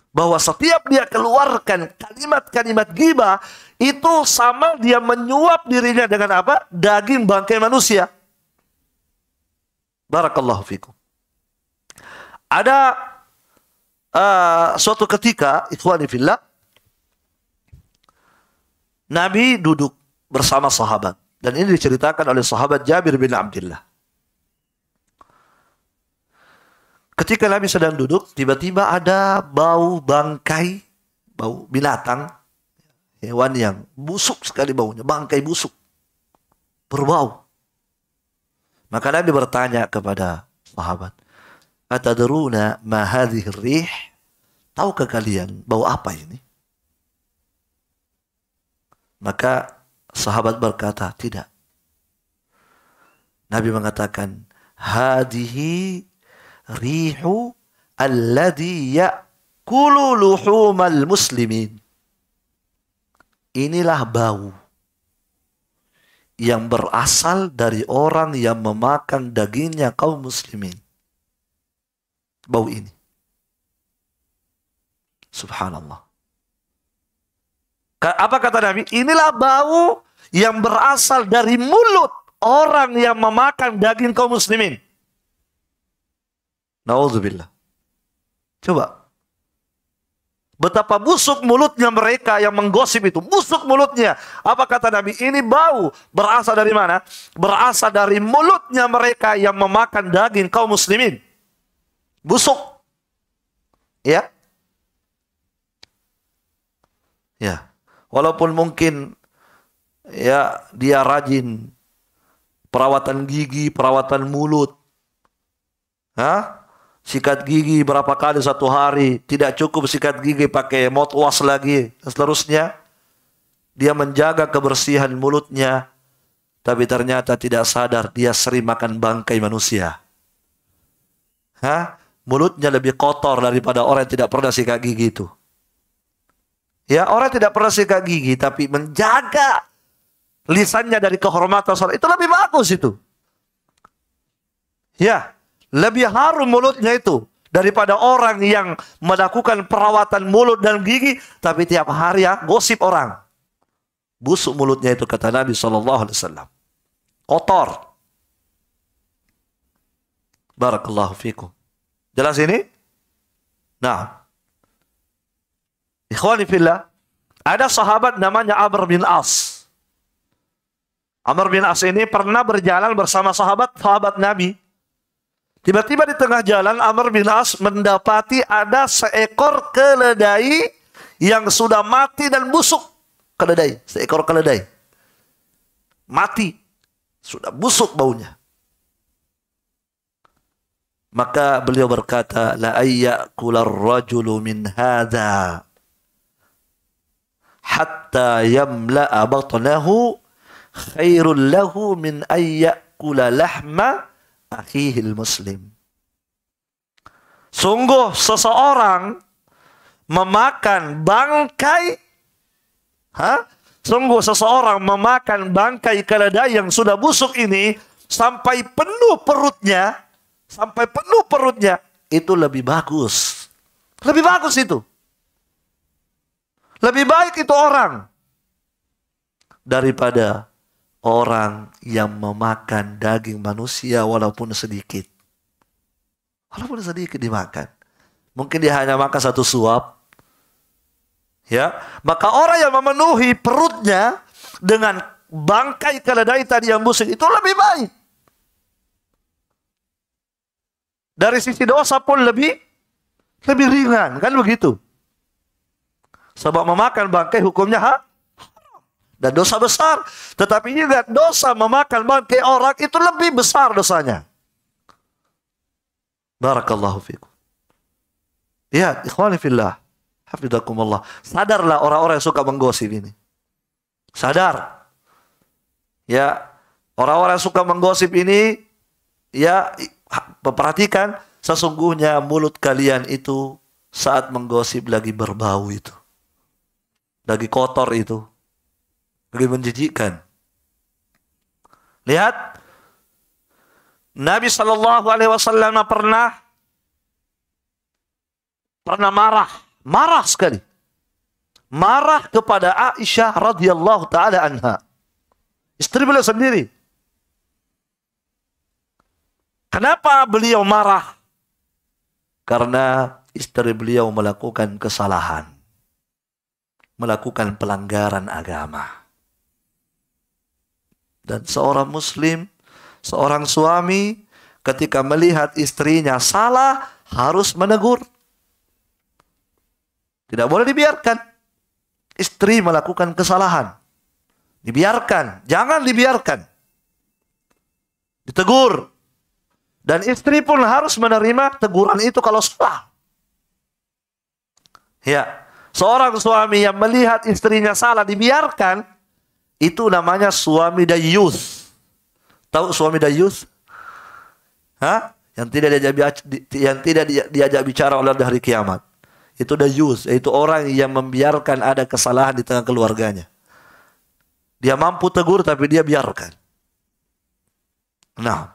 bahwa setiap dia keluarkan kalimat-kalimat gibah itu sama dia menyuap dirinya dengan apa? Daging bangkai manusia. Barakallahu fikum. Ada uh, suatu ketika, ikhwani fillah, Nabi duduk bersama sahabat. Dan ini diceritakan oleh sahabat Jabir bin Abdullah. Ketika Nabi sedang duduk, tiba-tiba ada bau bangkai, bau binatang, hewan yang busuk sekali baunya, bangkai busuk, berbau. Maka Nabi bertanya kepada sahabat, Atadruna ma hadhih rih? Tahukah kalian bau apa ini? Maka sahabat berkata, tidak. Nabi mengatakan, hadihi rihu alladhi ya'kulu luhumal muslimin. Inilah bau yang berasal dari orang yang memakan dagingnya kaum muslimin. Bau ini. Subhanallah. Apa kata Nabi? Inilah bau yang berasal dari mulut orang yang memakan daging kaum muslimin. Nauzubillah. Coba. Betapa busuk mulutnya mereka yang menggosip itu. Busuk mulutnya. Apa kata Nabi? Ini bau. Berasal dari mana? Berasal dari mulutnya mereka yang memakan daging kaum muslimin. Busuk. Ya. Ya. Walaupun mungkin ya dia rajin perawatan gigi, perawatan mulut. Hah? sikat gigi berapa kali satu hari, tidak cukup sikat gigi pakai mouthwash lagi, dan seterusnya. Dia menjaga kebersihan mulutnya, tapi ternyata tidak sadar dia sering makan bangkai manusia. Hah? Mulutnya lebih kotor daripada orang yang tidak pernah sikat gigi itu. Ya, orang tidak pernah sikat gigi tapi menjaga lisannya dari kehormatan itu lebih bagus itu. Ya, lebih harum mulutnya itu daripada orang yang melakukan perawatan mulut dan gigi tapi tiap hari ya gosip orang. Busuk mulutnya itu kata Nabi Shallallahu alaihi wasallam. Kotor. Barakallahu fikum. Jelas ini? Nah. Ikhwani fillah, ada sahabat namanya Amr bin As. Amr bin As ini pernah berjalan bersama sahabat sahabat Nabi. Tiba-tiba di tengah jalan Amr bin As mendapati ada seekor keledai yang sudah mati dan busuk. Keledai, seekor keledai. Mati. Sudah busuk baunya. Maka beliau berkata, La ayyakular rajulu min hadha hatta yamla'a batnahu khairul lahu min ayyakula lahma akhihil muslim. Sungguh seseorang memakan bangkai ha? Sungguh seseorang memakan bangkai keledai yang sudah busuk ini sampai penuh perutnya, sampai penuh perutnya, itu lebih bagus. Lebih bagus itu. Lebih baik itu orang daripada orang yang memakan daging manusia walaupun sedikit. Walaupun sedikit dimakan. Mungkin dia hanya makan satu suap. Ya, maka orang yang memenuhi perutnya dengan bangkai keledai tadi yang busuk itu lebih baik. Dari sisi dosa pun lebih lebih ringan, kan begitu. Sebab memakan bangkai hukumnya hak dan dosa besar. Tetapi juga dosa memakan bangkai orang itu lebih besar dosanya. Barakallahu fikum. Ya, ikhwani fillah. Sadarlah orang-orang yang suka menggosip ini. Sadar. Ya, orang-orang yang suka menggosip ini ya perhatikan sesungguhnya mulut kalian itu saat menggosip lagi berbau itu. Lagi kotor itu lebih menjijikkan. Lihat Nabi Shallallahu Alaihi Wasallam pernah pernah marah, marah sekali, marah kepada Aisyah radhiyallahu taala anha, istri beliau sendiri. Kenapa beliau marah? Karena istri beliau melakukan kesalahan, melakukan pelanggaran agama. Dan seorang muslim, seorang suami ketika melihat istrinya salah harus menegur. Tidak boleh dibiarkan istri melakukan kesalahan. Dibiarkan, jangan dibiarkan. Ditegur. Dan istri pun harus menerima teguran itu kalau salah. Ya, seorang suami yang melihat istrinya salah dibiarkan, itu namanya suami dayus. Tahu suami dayus? Hah? Yang tidak diajak yang tidak diajak bicara oleh hari kiamat. Itu dayus, yaitu orang yang membiarkan ada kesalahan di tengah keluarganya. Dia mampu tegur tapi dia biarkan. Nah,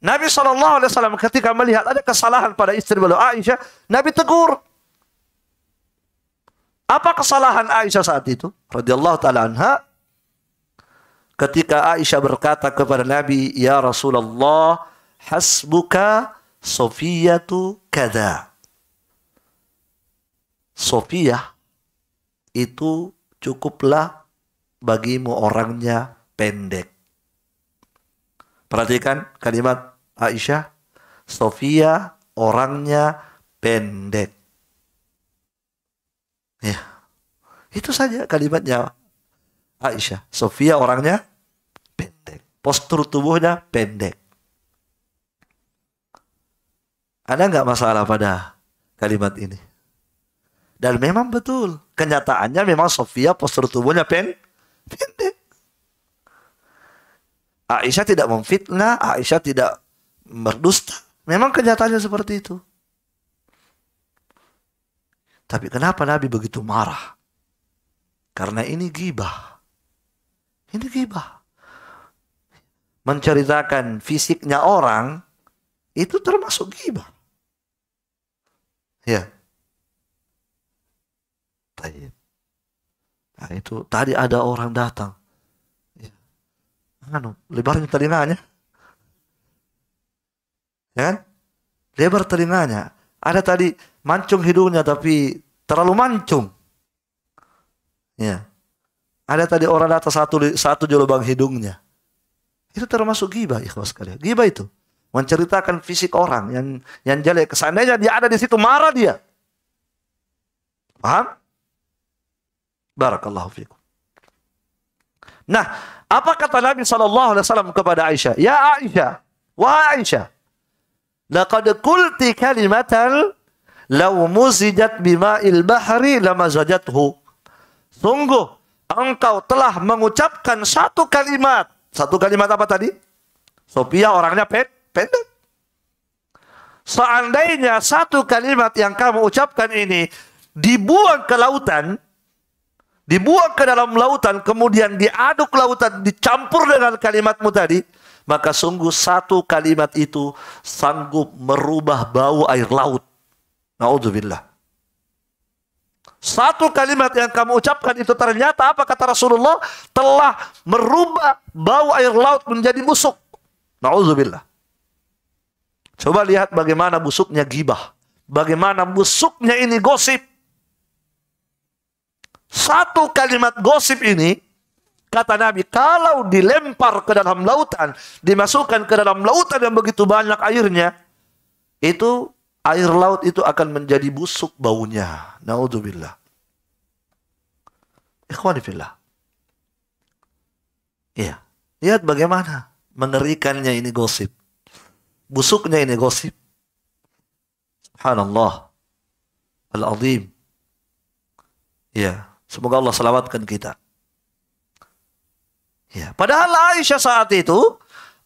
Nabi saw ketika melihat ada kesalahan pada istri beliau Aisyah, Nabi tegur. Apa kesalahan Aisyah saat itu? Radiyallahu taala anha, ketika Aisyah berkata kepada Nabi, "Ya Rasulullah, hasbuka Sofiyatu kada." Sofiyah itu cukuplah bagimu orangnya pendek. Perhatikan kalimat Aisyah, Sofia orangnya pendek. Ya. Itu saja kalimatnya Aisyah. Sofia orangnya postur tubuhnya pendek. Ada nggak masalah pada kalimat ini? Dan memang betul, kenyataannya memang Sofia postur tubuhnya pen pendek. Aisyah tidak memfitnah, Aisyah tidak berdusta. Memang kenyataannya seperti itu. Tapi kenapa Nabi begitu marah? Karena ini gibah. Ini gibah menceritakan fisiknya orang itu termasuk gibah. Ya. Nah, itu tadi ada orang datang. Ya. Anu, lebarin telinganya. Ya kan? Lebar telinganya. Ada tadi mancung hidungnya tapi terlalu mancung. Ya. Ada tadi orang datang satu satu lubang hidungnya. Itu termasuk gibah, ikhwas sekali Gibah itu menceritakan fisik orang yang yang jelek. kesannya dia ada di situ marah dia. Paham? Barakallahu fikum. Nah, apa kata Nabi saw kepada Aisyah? Ya Aisyah, wah Aisyah, laqad qulti kalimatan law muzijat bima'il bahri lamazajathu. Sungguh engkau telah mengucapkan satu kalimat satu kalimat apa tadi? Sofia orangnya pet, pendek. Seandainya satu kalimat yang kamu ucapkan ini dibuang ke lautan, dibuang ke dalam lautan, kemudian diaduk lautan, dicampur dengan kalimatmu tadi, maka sungguh satu kalimat itu sanggup merubah bau air laut. Naudzubillah. Satu kalimat yang kamu ucapkan itu ternyata apa kata Rasulullah telah merubah bau air laut menjadi busuk. Nauzubillah. Coba lihat bagaimana busuknya gibah. Bagaimana busuknya ini gosip. Satu kalimat gosip ini Kata Nabi, kalau dilempar ke dalam lautan, dimasukkan ke dalam lautan yang begitu banyak airnya, itu air laut itu akan menjadi busuk baunya. Naudzubillah. Ikhwanifillah. Iya. Lihat bagaimana mengerikannya ini gosip. Busuknya ini gosip. Subhanallah. Al-Azim. Ya. Semoga Allah selamatkan kita. Ya. Padahal Aisyah saat itu,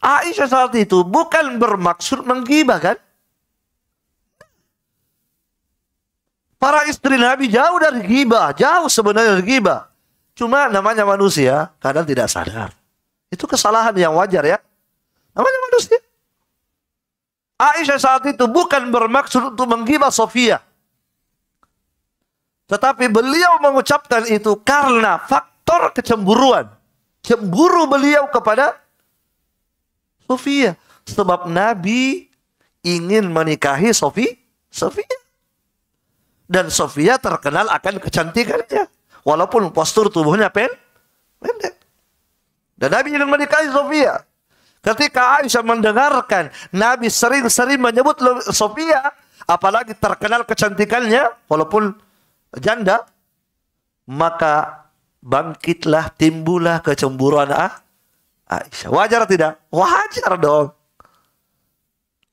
Aisyah saat itu bukan bermaksud menggibah kan? Para istri Nabi jauh dari ghibah, jauh sebenarnya dari ghibah. Cuma namanya manusia kadang tidak sadar. Itu kesalahan yang wajar ya. Namanya manusia. Aisyah saat itu bukan bermaksud untuk menggibah Sofia. Tetapi beliau mengucapkan itu karena faktor kecemburuan. Cemburu beliau kepada Sofia. Sebab Nabi ingin menikahi Sofi, Sofia. Dan Sofia terkenal akan kecantikannya. Walaupun postur tubuhnya pen, pendek. Dan Nabi ingin menikahi Sofia. Ketika Aisyah mendengarkan Nabi sering-sering menyebut Sofia, apalagi terkenal kecantikannya, walaupun janda, maka bangkitlah, timbullah kecemburuan ah. Aisyah. Wajar tidak? Wajar dong.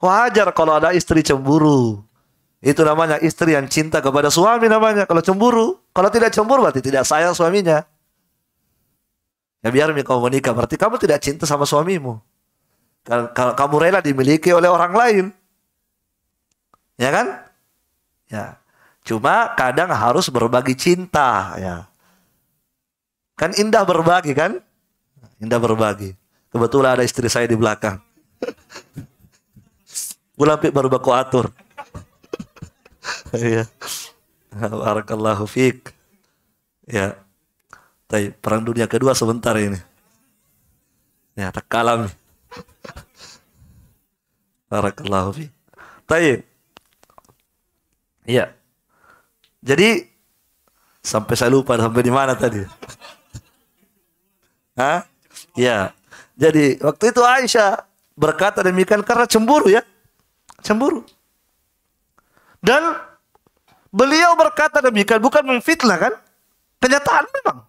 Wajar kalau ada istri cemburu. Itu namanya istri yang cinta kepada suami namanya. Kalau cemburu, kalau tidak cemburu berarti tidak sayang suaminya. Ya biar kamu menikah berarti kamu tidak cinta sama suamimu. Kalau kamu rela dimiliki oleh orang lain. Ya kan? Ya. Cuma kadang harus berbagi cinta ya. Kan indah berbagi kan? Indah berbagi. Kebetulan ada istri saya di belakang. Pulang baru baku atur. Iya. Barakallahu fiik. Ya. Tapi perang dunia kedua sebentar ini. Ya, tak kalam. Barakallahu fiik. Tapi Iya. Jadi sampai saya lupa sampai di mana tadi. Hah? Ya. Jadi waktu itu Aisyah berkata demikian karena cemburu ya. Cemburu. Dan Beliau berkata demikian bukan memfitnah kan? Kenyataan memang.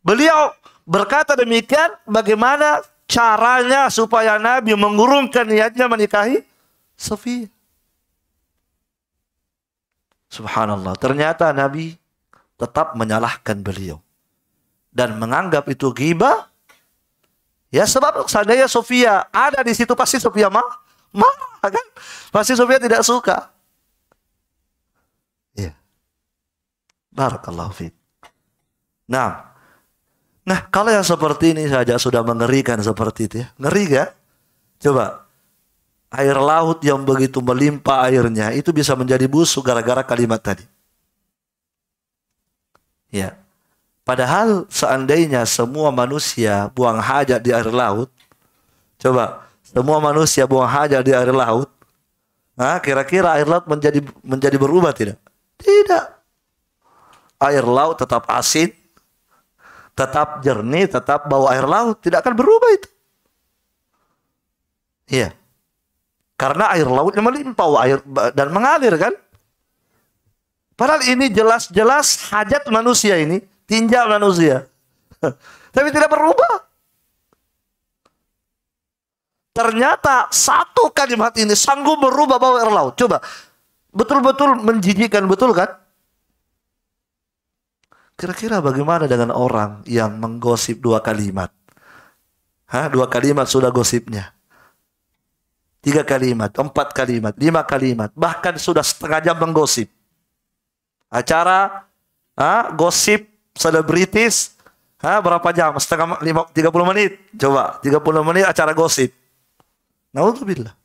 Beliau berkata demikian bagaimana caranya supaya Nabi mengurungkan niatnya menikahi Sofia. Subhanallah. Ternyata Nabi tetap menyalahkan beliau. Dan menganggap itu ghibah. Ya sebab seandainya Sofia ada di situ pasti Sofia marah. Marah kan? Pasti Sofia tidak suka. Barakallahu fiik. Nah, nah kalau yang seperti ini saja sudah mengerikan seperti itu ya. Ngeri gak? Coba air laut yang begitu melimpah airnya itu bisa menjadi busuk gara-gara kalimat tadi. Ya. Padahal seandainya semua manusia buang hajat di air laut, coba semua manusia buang hajat di air laut, nah kira-kira air laut menjadi menjadi berubah tidak? Tidak air laut tetap asin, tetap jernih, tetap bau air laut. Tidak akan berubah itu. Iya. Karena air lautnya melimpau air dan mengalir kan. Padahal ini jelas-jelas hajat manusia ini, tinja manusia. Tapi tidak berubah. Ternyata satu kalimat ini sanggup berubah bau air laut. Coba. Betul-betul menjijikan, betul kan? Kira-kira bagaimana dengan orang yang menggosip dua kalimat? Hah, dua kalimat sudah gosipnya. Tiga kalimat, empat kalimat, lima kalimat. Bahkan sudah setengah jam menggosip. Acara, ha, gosip, selebritis, ha, berapa jam? Setengah, lima, 30 menit. Coba, 30 menit acara gosip. Naudzubillah.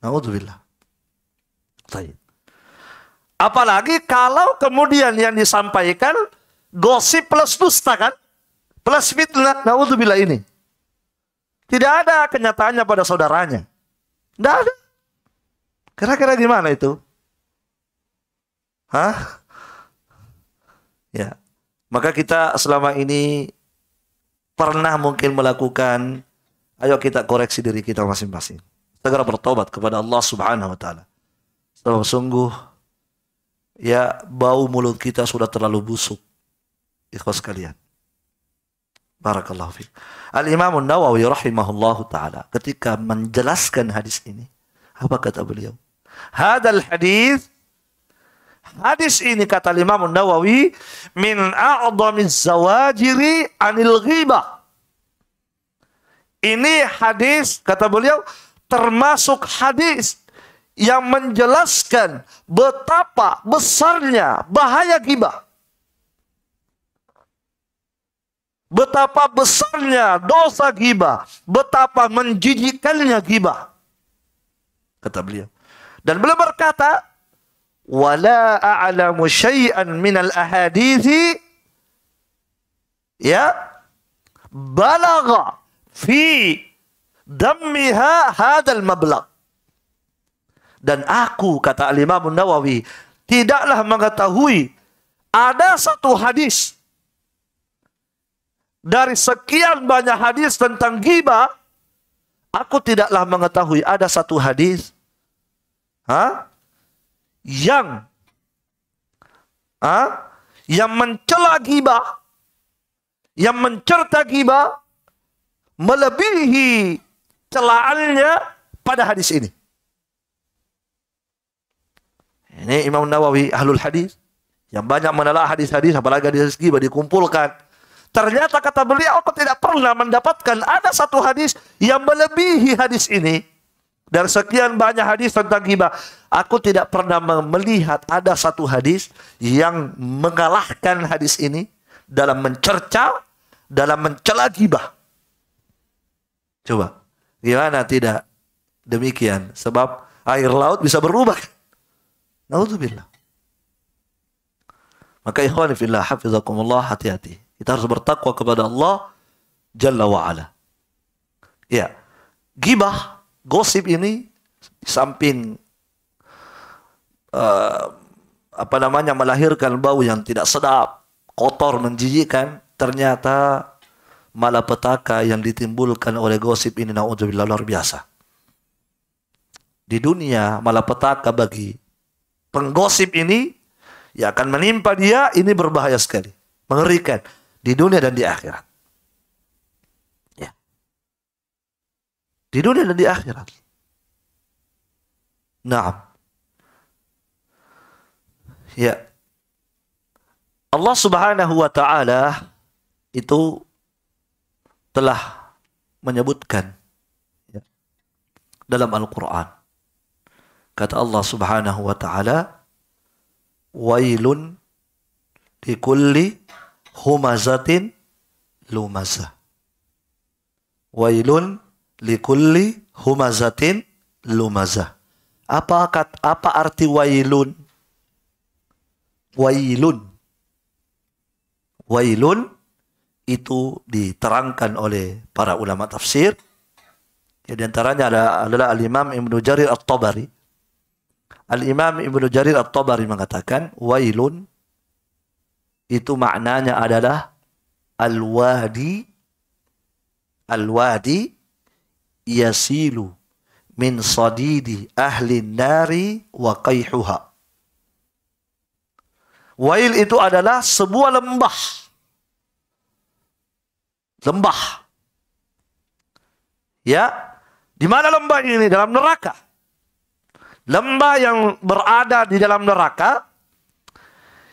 Naudzubillah. Baik. Apalagi kalau kemudian yang disampaikan gosip plus dusta kan? Plus fitnah. Naudzubillah ini. Tidak ada kenyataannya pada saudaranya. Tidak ada. Kira-kira gimana itu? Hah? Ya. Maka kita selama ini pernah mungkin melakukan ayo kita koreksi diri kita masing-masing. Segera bertobat kepada Allah Subhanahu wa taala. Sebab sungguh ya bau mulut kita sudah terlalu busuk. Ikhwas kalian. Barakallahu fi. Al-Imam Nawawi rahimahullahu taala ketika menjelaskan hadis ini, apa kata beliau? Hadal hadis Hadis ini kata Imam Nawawi min a'dami zawajiri anil ghibah. Ini hadis kata beliau termasuk hadis yang menjelaskan betapa besarnya bahaya gibah. Betapa besarnya dosa gibah, betapa menjijikannya gibah. Kata beliau. Dan beliau berkata, "Wala a'lamu syai'an min al-ahadithi ya balagha fi dammiha hadzal mablagh." Dan aku, kata Al-Imam Nawawi, tidaklah mengetahui ada satu hadis dari sekian banyak hadis tentang ghibah, aku tidaklah mengetahui ada satu hadis ha? yang ha? yang mencela ghibah, yang mencerta ghibah melebihi celaannya pada hadis ini. Ini Imam Nawawi ahlul hadis yang banyak menelaah hadis-hadis apalagi hadis riba dikumpulkan. Ternyata kata beliau aku tidak pernah mendapatkan ada satu hadis yang melebihi hadis ini. Dari sekian banyak hadis tentang ghibah, aku tidak pernah melihat ada satu hadis yang mengalahkan hadis ini dalam mencerca, dalam mencela ghibah. Coba, gimana tidak demikian? Sebab air laut bisa berubah. Naudzubillah. Maka ikhwan fillah hafizakumullah hati-hati. Kita harus bertakwa kepada Allah Jalla wa ala. Ya. Gibah, gosip ini samping uh, apa namanya melahirkan bau yang tidak sedap, kotor, menjijikkan, ternyata malapetaka yang ditimbulkan oleh gosip ini naudzubillah luar biasa. Di dunia malapetaka bagi penggosip ini ya akan menimpa dia ini berbahaya sekali mengerikan di dunia dan di akhirat ya di dunia dan di akhirat nah ya Allah Subhanahu wa taala itu telah menyebutkan ya, dalam Al-Qur'an Kata Allah Subhanahu wa taala, "Wailun likulli humazatin lumazah." Wailun likulli humazatin lumazah. Apa kat, apa arti wailun? Wailun. Wailun itu diterangkan oleh para ulama tafsir. Ya, di antaranya adalah Al-Imam Ibn Jarir At-Tabari. Al-Imam Ibnu Jarir At-Tabari mengatakan wailun itu maknanya adalah al-wadi al-wadi yasilu min sadidi ahli nari wa qayhuha. Wail itu adalah sebuah lembah. Lembah. Ya. Di mana lembah ini? Dalam neraka. Lembah yang berada di dalam neraka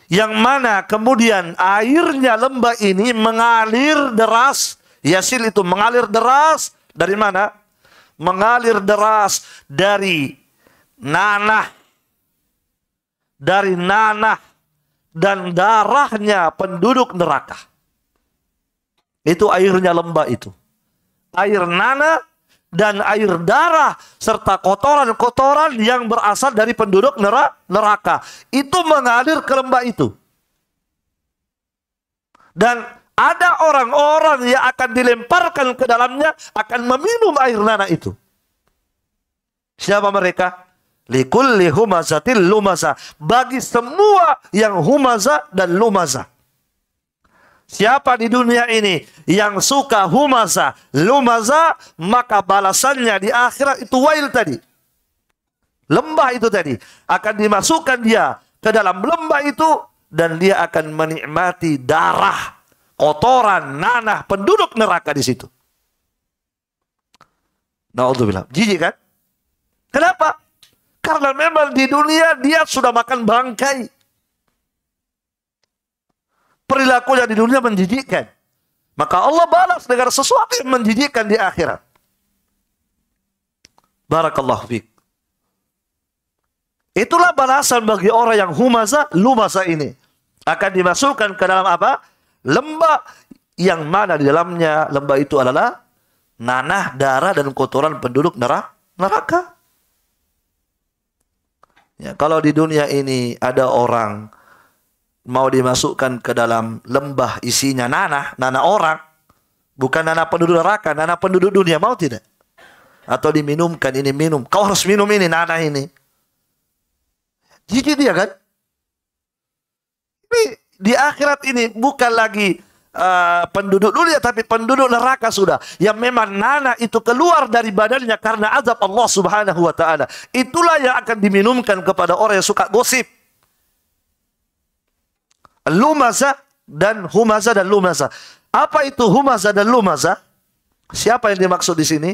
yang mana kemudian airnya lembah ini mengalir deras yasil itu mengalir deras dari mana? Mengalir deras dari nanah dari nanah dan darahnya penduduk neraka. Itu airnya lembah itu. Air nanah dan air darah serta kotoran-kotoran yang berasal dari penduduk neraka itu mengalir ke lembah itu. Dan ada orang-orang yang akan dilemparkan ke dalamnya akan meminum air nanah itu. Siapa mereka? Likulli humazatil lumaza. Bagi semua yang humaza dan lumaza. Siapa di dunia ini yang suka humasa, lumaza, maka balasannya di akhirat itu wail tadi. Lembah itu tadi. Akan dimasukkan dia ke dalam lembah itu. Dan dia akan menikmati darah, kotoran, nanah, penduduk neraka di situ. bilang, Jijik kan? Kenapa? Karena memang di dunia dia sudah makan bangkai. Perilaku yang di dunia menjijikkan. Maka Allah balas dengan sesuatu yang menjijikkan di akhirat. Barakallahu fiqh. Itulah balasan bagi orang yang humaza, lumasa ini. Akan dimasukkan ke dalam apa? Lembah yang mana di dalamnya lembah itu adalah nanah, darah, dan kotoran penduduk neraka. Ya, kalau di dunia ini ada orang mau dimasukkan ke dalam lembah isinya nanah, nanah orang, bukan nanah penduduk neraka, nanah penduduk dunia mau tidak? Atau diminumkan ini minum, kau harus minum ini nanah ini. Jijik dia kan, ini di akhirat ini bukan lagi uh, penduduk dunia tapi penduduk neraka sudah yang memang nanah itu keluar dari badannya karena azab Allah Subhanahu wa taala. Itulah yang akan diminumkan kepada orang yang suka gosip. Lumasa dan humasa dan lumasa. Apa itu humasa dan lumasa? Siapa yang dimaksud di sini?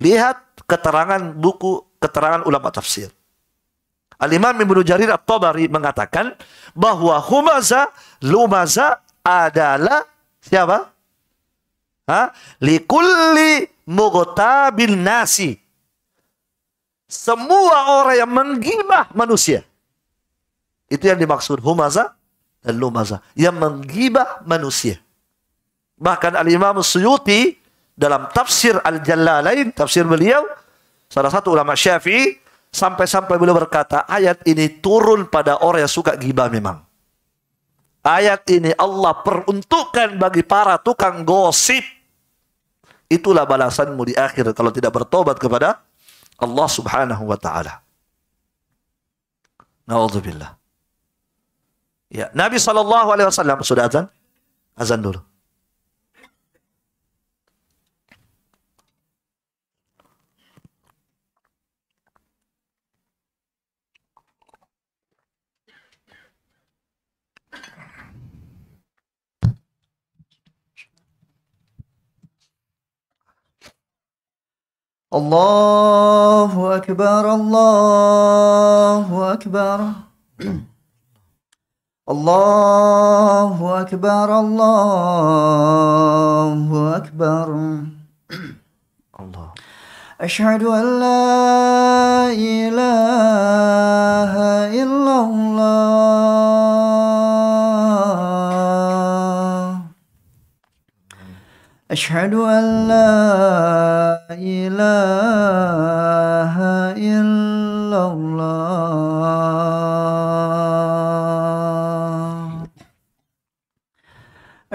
Lihat keterangan buku keterangan ulama tafsir. Al-Imam Ibnu Jarir At-Tabari mengatakan bahwa humasa, lumasa adalah siapa? Ha? Likulli mugtabin nasi. Semua orang yang menggibah manusia. Itu yang dimaksud humazah lumazah yang menggibah manusia. Bahkan Al-Imam Suyuti dalam tafsir Al-Jallalain, tafsir beliau, salah satu ulama syafi'i, sampai-sampai beliau berkata, ayat ini turun pada orang yang suka gibah memang. Ayat ini Allah peruntukkan bagi para tukang gosip. Itulah balasanmu di akhir kalau tidak bertobat kepada Allah subhanahu wa ta'ala. Na'udzubillah. Ya, Nabi sallallahu alaihi wasallam sudah azan? Azan dulu. Allahu Ekber, Allahu Ekber. الله أكبر الله أكبر الله أشهد أن لا إله إلا الله أشهد أن لا إله إلا الله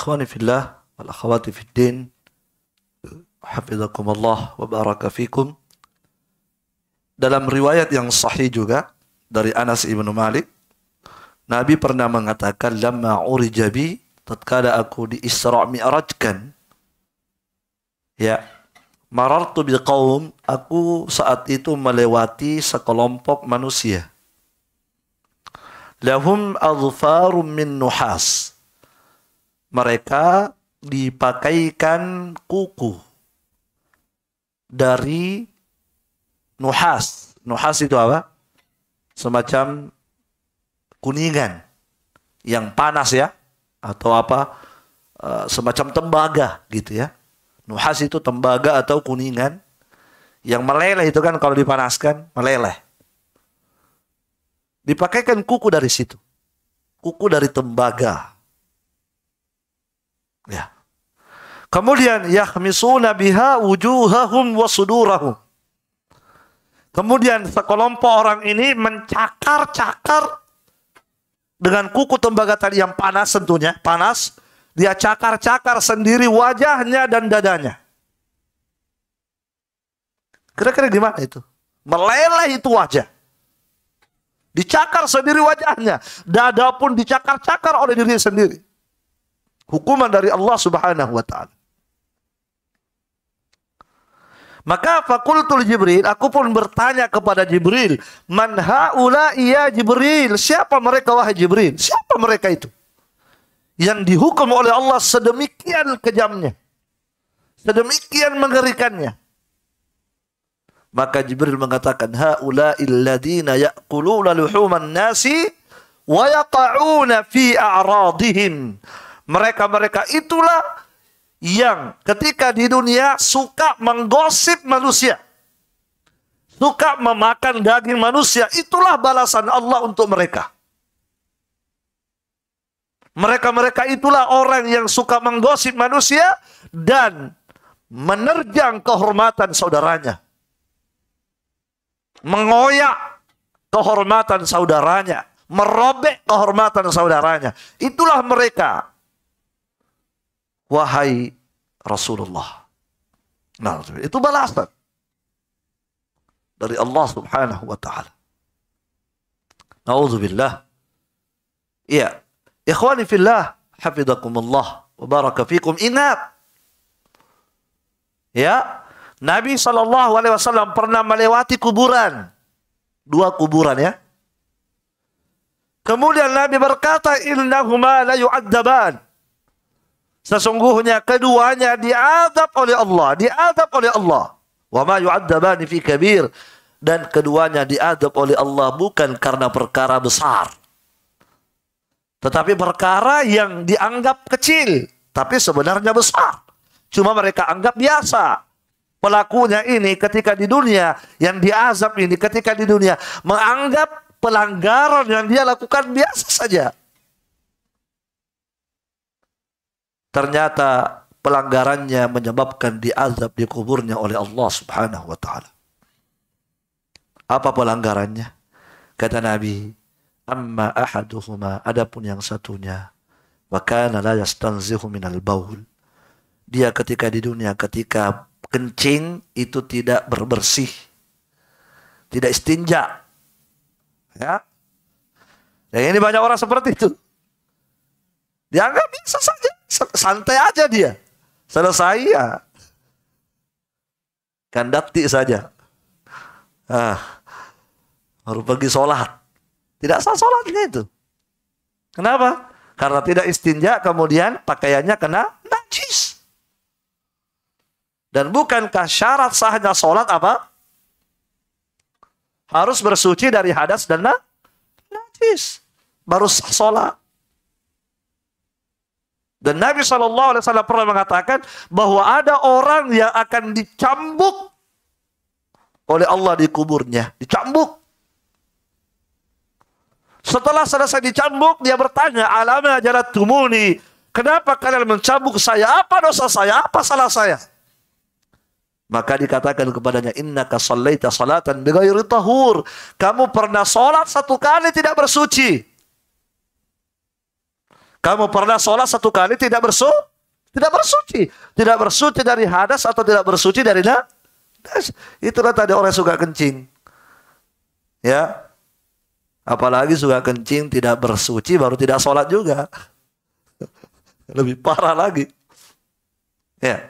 ikhwani fillah wal akhawati fid din Allah wa baraka fikum dalam riwayat yang sahih juga dari Anas ibnu Malik Nabi pernah mengatakan lamma urijabi tatkala aku di Isra Mi'rajkan ya marartu bi qaum aku saat itu melewati sekelompok manusia lahum adfarun min nuhas mereka dipakaikan kuku dari nuhas. Nuhas itu apa? Semacam kuningan yang panas ya atau apa eh, semacam tembaga gitu ya. Nuhas itu tembaga atau kuningan yang meleleh itu kan kalau dipanaskan meleleh. Dipakaikan kuku dari situ. Kuku dari tembaga Ya. Kemudian yahmisuna biha wujuhahum wa sudurahum. Kemudian sekelompok orang ini mencakar-cakar dengan kuku tembaga tadi yang panas tentunya, panas. Dia cakar-cakar sendiri wajahnya dan dadanya. Kira-kira gimana itu? Meleleh itu wajah. Dicakar sendiri wajahnya. Dada pun dicakar-cakar oleh diri sendiri hukuman dari Allah Subhanahu wa taala. Maka fakultul Jibril, aku pun bertanya kepada Jibril, man haula iya Jibril, siapa mereka wahai Jibril? Siapa mereka itu? Yang dihukum oleh Allah sedemikian kejamnya. Sedemikian mengerikannya. Maka Jibril mengatakan, haula illadzina ya'kuluna luhuman nasi wa yata'una fi a'radihim mereka-mereka itulah yang ketika di dunia suka menggosip manusia. Suka memakan daging manusia. Itulah balasan Allah untuk mereka. Mereka-mereka itulah orang yang suka menggosip manusia dan menerjang kehormatan saudaranya. Mengoyak kehormatan saudaranya. Merobek kehormatan saudaranya. Itulah mereka wahai Rasulullah. Nah, itu balasan dari Allah Subhanahu wa taala. Nauzubillah. Iya. Ikhwani fillah, hafizakumullah wa baraka fikum. Ingat. Ya, Nabi sallallahu alaihi wasallam pernah melewati kuburan. Dua kuburan ya. Kemudian Nabi berkata, "Innahuma la yu'adzaban." Sesungguhnya keduanya diadab oleh Allah, diadab oleh Allah. Wa ma yu'adzabani fi kabir dan keduanya diadab oleh Allah bukan karena perkara besar. Tetapi perkara yang dianggap kecil tapi sebenarnya besar. Cuma mereka anggap biasa. Pelakunya ini ketika di dunia, yang diazab ini ketika di dunia menganggap pelanggaran yang dia lakukan biasa saja. ternyata pelanggarannya menyebabkan diazab di kuburnya oleh Allah Subhanahu wa taala. Apa pelanggarannya? Kata Nabi, amma ahaduhuma adapun yang satunya wa kana la yastanzihu minal baul. Dia ketika di dunia ketika kencing itu tidak berbersih. Tidak istinja. Ya. Dan ini banyak orang seperti itu. Dianggap bisa saja santai aja dia. Selesai ya. Kandati saja. Ah, baru pergi sholat. Tidak sah sholatnya itu. Kenapa? Karena tidak istinja, kemudian pakaiannya kena najis. Dan bukankah syarat sahnya sholat apa? Harus bersuci dari hadas dan najis. Baru sah sholat. Dan Nabi Shallallahu Alaihi Wasallam pernah mengatakan bahwa ada orang yang akan dicambuk oleh Allah di kuburnya, dicambuk. Setelah selesai dicambuk, dia bertanya, alamnya jalat tumuni, kenapa kalian mencambuk saya? Apa dosa saya? Apa salah saya? Maka dikatakan kepadanya, inna kasallaita salatan begayur tahur. Kamu pernah sholat satu kali tidak bersuci. Kamu pernah sholat satu kali tidak bersu? Tidak bersuci. Tidak bersuci dari hadas atau tidak bersuci dari najis. Itulah tadi orang suka kencing. Ya. Apalagi suka kencing tidak bersuci baru tidak sholat juga. Lebih parah lagi. Ya.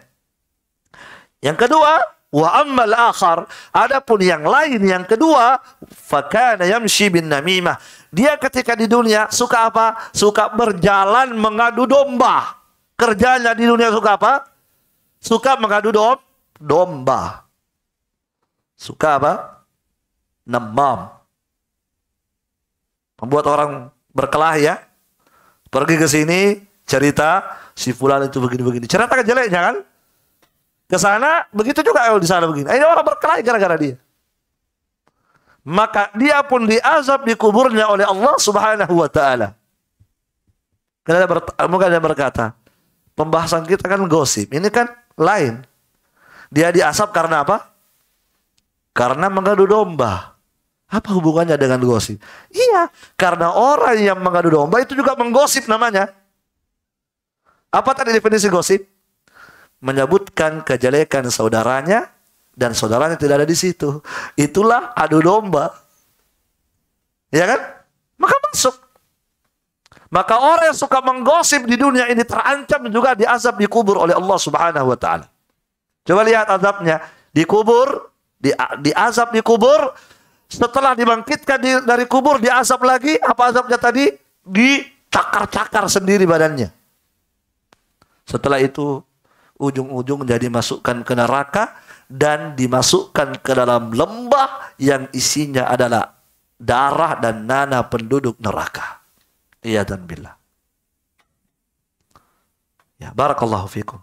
Yang kedua, Wa ammal akhar, adapun yang lain yang kedua, fakana yamshi bin namimah. Dia ketika di dunia suka apa? Suka berjalan mengadu domba. Kerjanya di dunia suka apa? Suka mengadu domba. Suka apa? Nemam. Membuat orang berkelah ya. Pergi ke sini cerita si fulan itu begini-begini. Cerita kejeleknya kan? Ke sana begitu juga El di sana begini. Ini orang berkelahi gara-gara dia. Maka dia pun diazab di kuburnya oleh Allah Subhanahu wa taala. Karena dia berkata, pembahasan kita kan gosip. Ini kan lain. Dia diasap karena apa? Karena mengadu domba. Apa hubungannya dengan gosip? Iya, karena orang yang mengadu domba itu juga menggosip namanya. Apa tadi definisi gosip? menyebutkan kejelekan saudaranya dan saudaranya tidak ada di situ. Itulah adu domba. Ya kan? Maka masuk. Maka orang yang suka menggosip di dunia ini terancam juga di azab dikubur oleh Allah Subhanahu wa taala. Coba lihat azabnya, dikubur, di azab dikubur, setelah dibangkitkan di, dari kubur azab lagi, apa azabnya tadi? ditakar cakar sendiri badannya. Setelah itu ujung-ujung jadi masukkan ke neraka dan dimasukkan ke dalam lembah yang isinya adalah darah dan nanah penduduk neraka. Iya dan bila. Ya, barakallahu fikum.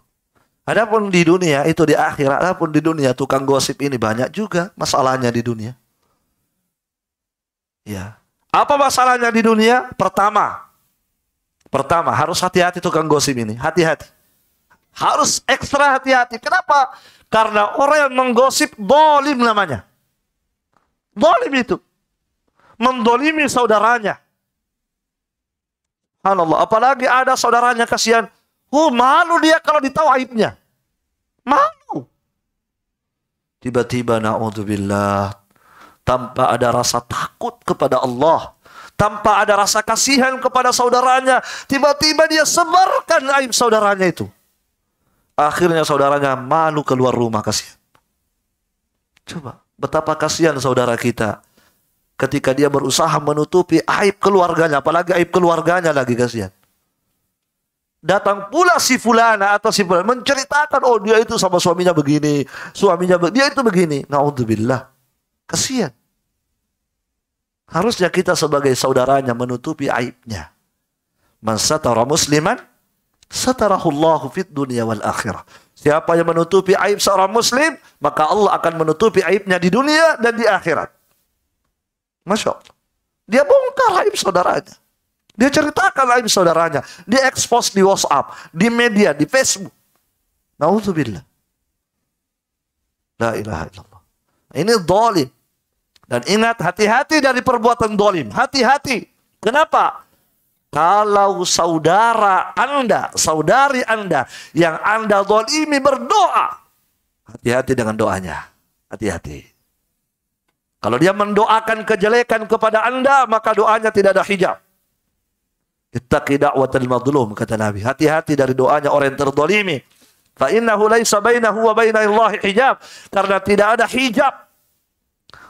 Adapun di dunia itu di akhirat, adapun di dunia tukang gosip ini banyak juga masalahnya di dunia. Ya. Apa masalahnya di dunia? Pertama, pertama harus hati-hati tukang gosip ini, hati-hati. Harus ekstra hati-hati. Kenapa? Karena orang yang menggosip dolim namanya. Dolim itu. Mendolimi saudaranya. Allah. Apalagi ada saudaranya kasihan. Oh malu dia kalau ditahu aibnya. Malu. Tiba-tiba na'udzubillah. Tanpa ada rasa takut kepada Allah. Tanpa ada rasa kasihan kepada saudaranya. Tiba-tiba dia sebarkan aib saudaranya itu. Akhirnya saudaranya malu keluar rumah kasihan. Coba, betapa kasihan saudara kita ketika dia berusaha menutupi aib keluarganya, apalagi aib keluarganya lagi kasihan. Datang pula si fulana atau si fulana menceritakan, oh dia itu sama suaminya begini, suaminya be dia itu begini. Naudzubillah. Kasihan. Harusnya kita sebagai saudaranya menutupi aibnya. Man satara musliman satarahullahu fid dunia wal akhirah. Siapa yang menutupi aib seorang muslim, maka Allah akan menutupi aibnya di dunia dan di akhirat. Masya Allah. Dia bongkar aib saudaranya. Dia ceritakan aib saudaranya. Dia expose di WhatsApp, di media, di Facebook. Nauzubillah. La ilaha illallah. Ini dolim. Dan ingat, hati-hati dari perbuatan dolim. Hati-hati. Kenapa? Kalau saudara Anda, saudari Anda yang Anda ini berdoa, hati-hati dengan doanya. Hati-hati. Kalau dia mendoakan kejelekan kepada Anda, maka doanya tidak ada hijab. Ittaqi da'watal madlum, kata Nabi. Hati-hati dari doanya orang yang terdolimi. Fa innahu laisa bainahu wa Allah hijab. Karena tidak ada hijab.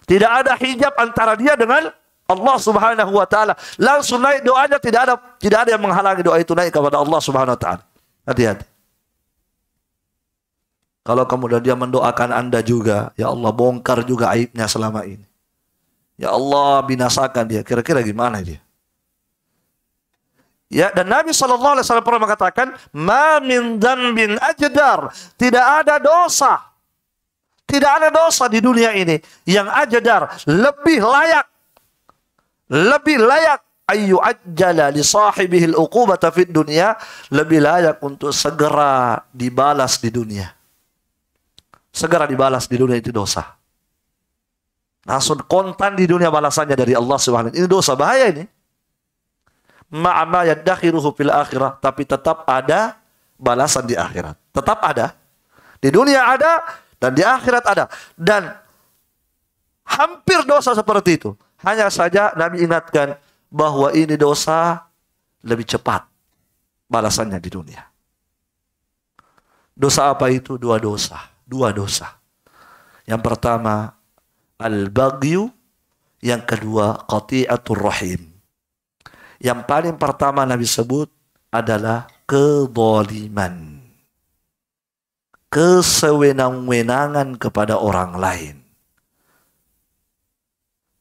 Tidak ada hijab antara dia dengan Allah Subhanahu wa taala. Langsung naik doanya tidak ada tidak ada yang menghalangi doa itu naik kepada Allah Subhanahu wa taala. Hati-hati. Kalau kemudian dia mendoakan Anda juga, ya Allah bongkar juga aibnya selama ini. Ya Allah binasakan dia. Kira-kira gimana dia? Ya, dan Nabi Shallallahu Alaihi Wasallam pernah mengatakan, "Mamin dan bin ajdar tidak ada dosa, tidak ada dosa di dunia ini yang ajdar lebih layak lebih layak ayu ajjala li sahibihil uqubata fid dunya lebih layak untuk segera dibalas di dunia. Segera dibalas di dunia itu dosa. Langsung kontan di dunia balasannya dari Allah Subhanahu wa taala Ini dosa bahaya ini. Ma'ama yadakhiruhu fil akhirah, tapi tetap ada balasan di akhirat. Tetap ada. Di dunia ada dan di akhirat ada. Dan hampir dosa seperti itu. Hanya saja Nabi ingatkan bahwa ini dosa lebih cepat balasannya di dunia. Dosa apa itu? Dua dosa. Dua dosa. Yang pertama al bagyu, yang kedua qati'atul rahim. Yang paling pertama Nabi sebut adalah kedoliman. Kesewenang-wenangan kepada orang lain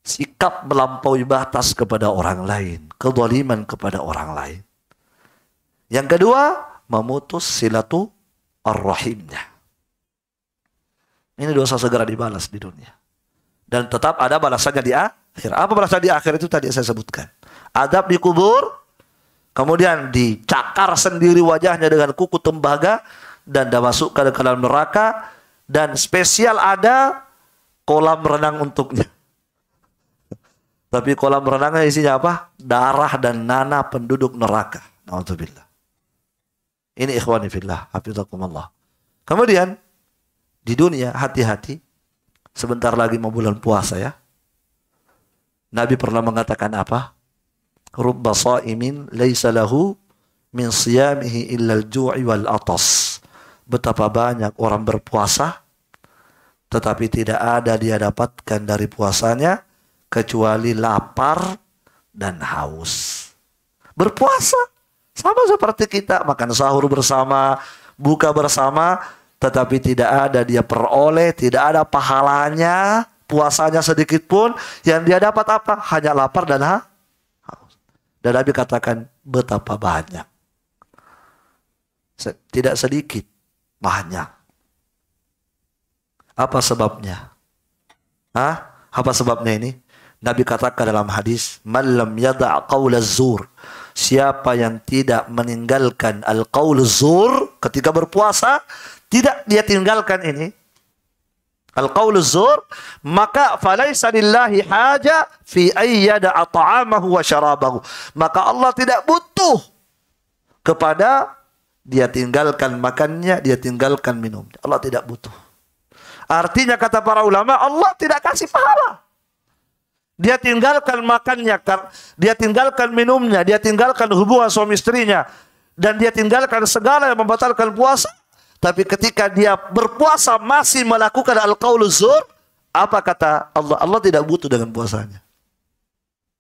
sikap melampaui batas kepada orang lain, kedoliman kepada orang lain. Yang kedua, memutus silaturahimnya. Ini dosa segera dibalas di dunia. Dan tetap ada balasannya di akhir. Apa balasan di akhir itu tadi saya sebutkan. Adab dikubur, kemudian dicakar sendiri wajahnya dengan kuku tembaga, dan dimasukkan ke dalam neraka, dan spesial ada kolam renang untuknya. Tapi kolam renangnya isinya apa? Darah dan nanah penduduk neraka. Nauzubillah. Ini ikhwani fillah, hafizakumullah. Kemudian di dunia hati-hati. Sebentar lagi mau bulan puasa ya. Nabi pernah mengatakan apa? Rubba saimin laysa lahu min siyamihi al ju'i wal atas. Betapa banyak orang berpuasa tetapi tidak ada dia dapatkan dari puasanya kecuali lapar dan haus. Berpuasa sama seperti kita makan sahur bersama, buka bersama, tetapi tidak ada dia peroleh, tidak ada pahalanya, puasanya sedikit pun yang dia dapat apa? Hanya lapar dan haus. Dan Nabi katakan betapa banyak. Tidak sedikit, banyak. Apa sebabnya? Hah? Apa sebabnya ini? Nabi katakan dalam hadis, "Malam yada' qaula zur." Siapa yang tidak meninggalkan al-qaul zur ketika berpuasa, tidak dia tinggalkan ini. Al-qaul zur, maka falaisa lillahi haja fi ayyada ta'amahu wa syarabahu. Maka Allah tidak butuh kepada dia tinggalkan makannya, dia tinggalkan minumnya. Allah tidak butuh. Artinya kata para ulama, Allah tidak kasih pahala. Dia tinggalkan makannya, dia tinggalkan minumnya, dia tinggalkan hubungan suami istrinya, dan dia tinggalkan segala yang membatalkan puasa. Tapi ketika dia berpuasa masih melakukan al kauluzur, zur, apa kata Allah? Allah tidak butuh dengan puasanya.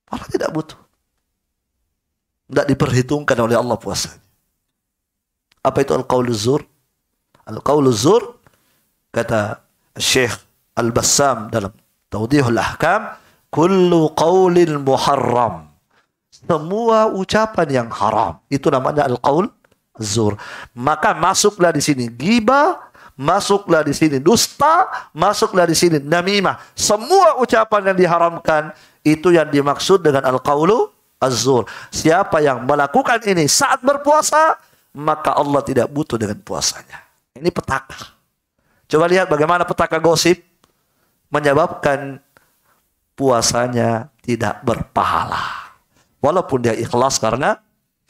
Allah tidak butuh. Tidak diperhitungkan oleh Allah puasanya. Apa itu al kauluzur? zur? al kauluzur, zur kata Syekh Al-Bassam dalam Taudihul Ahkam, kullu qawlin muharram. Semua ucapan yang haram. Itu namanya al-qaul zur. Maka masuklah di sini gibah, masuklah di sini dusta, masuklah di sini namimah. Semua ucapan yang diharamkan itu yang dimaksud dengan al-qaulu az Siapa yang melakukan ini saat berpuasa, maka Allah tidak butuh dengan puasanya. Ini petaka. Coba lihat bagaimana petaka gosip menyebabkan puasanya tidak berpahala. Walaupun dia ikhlas karena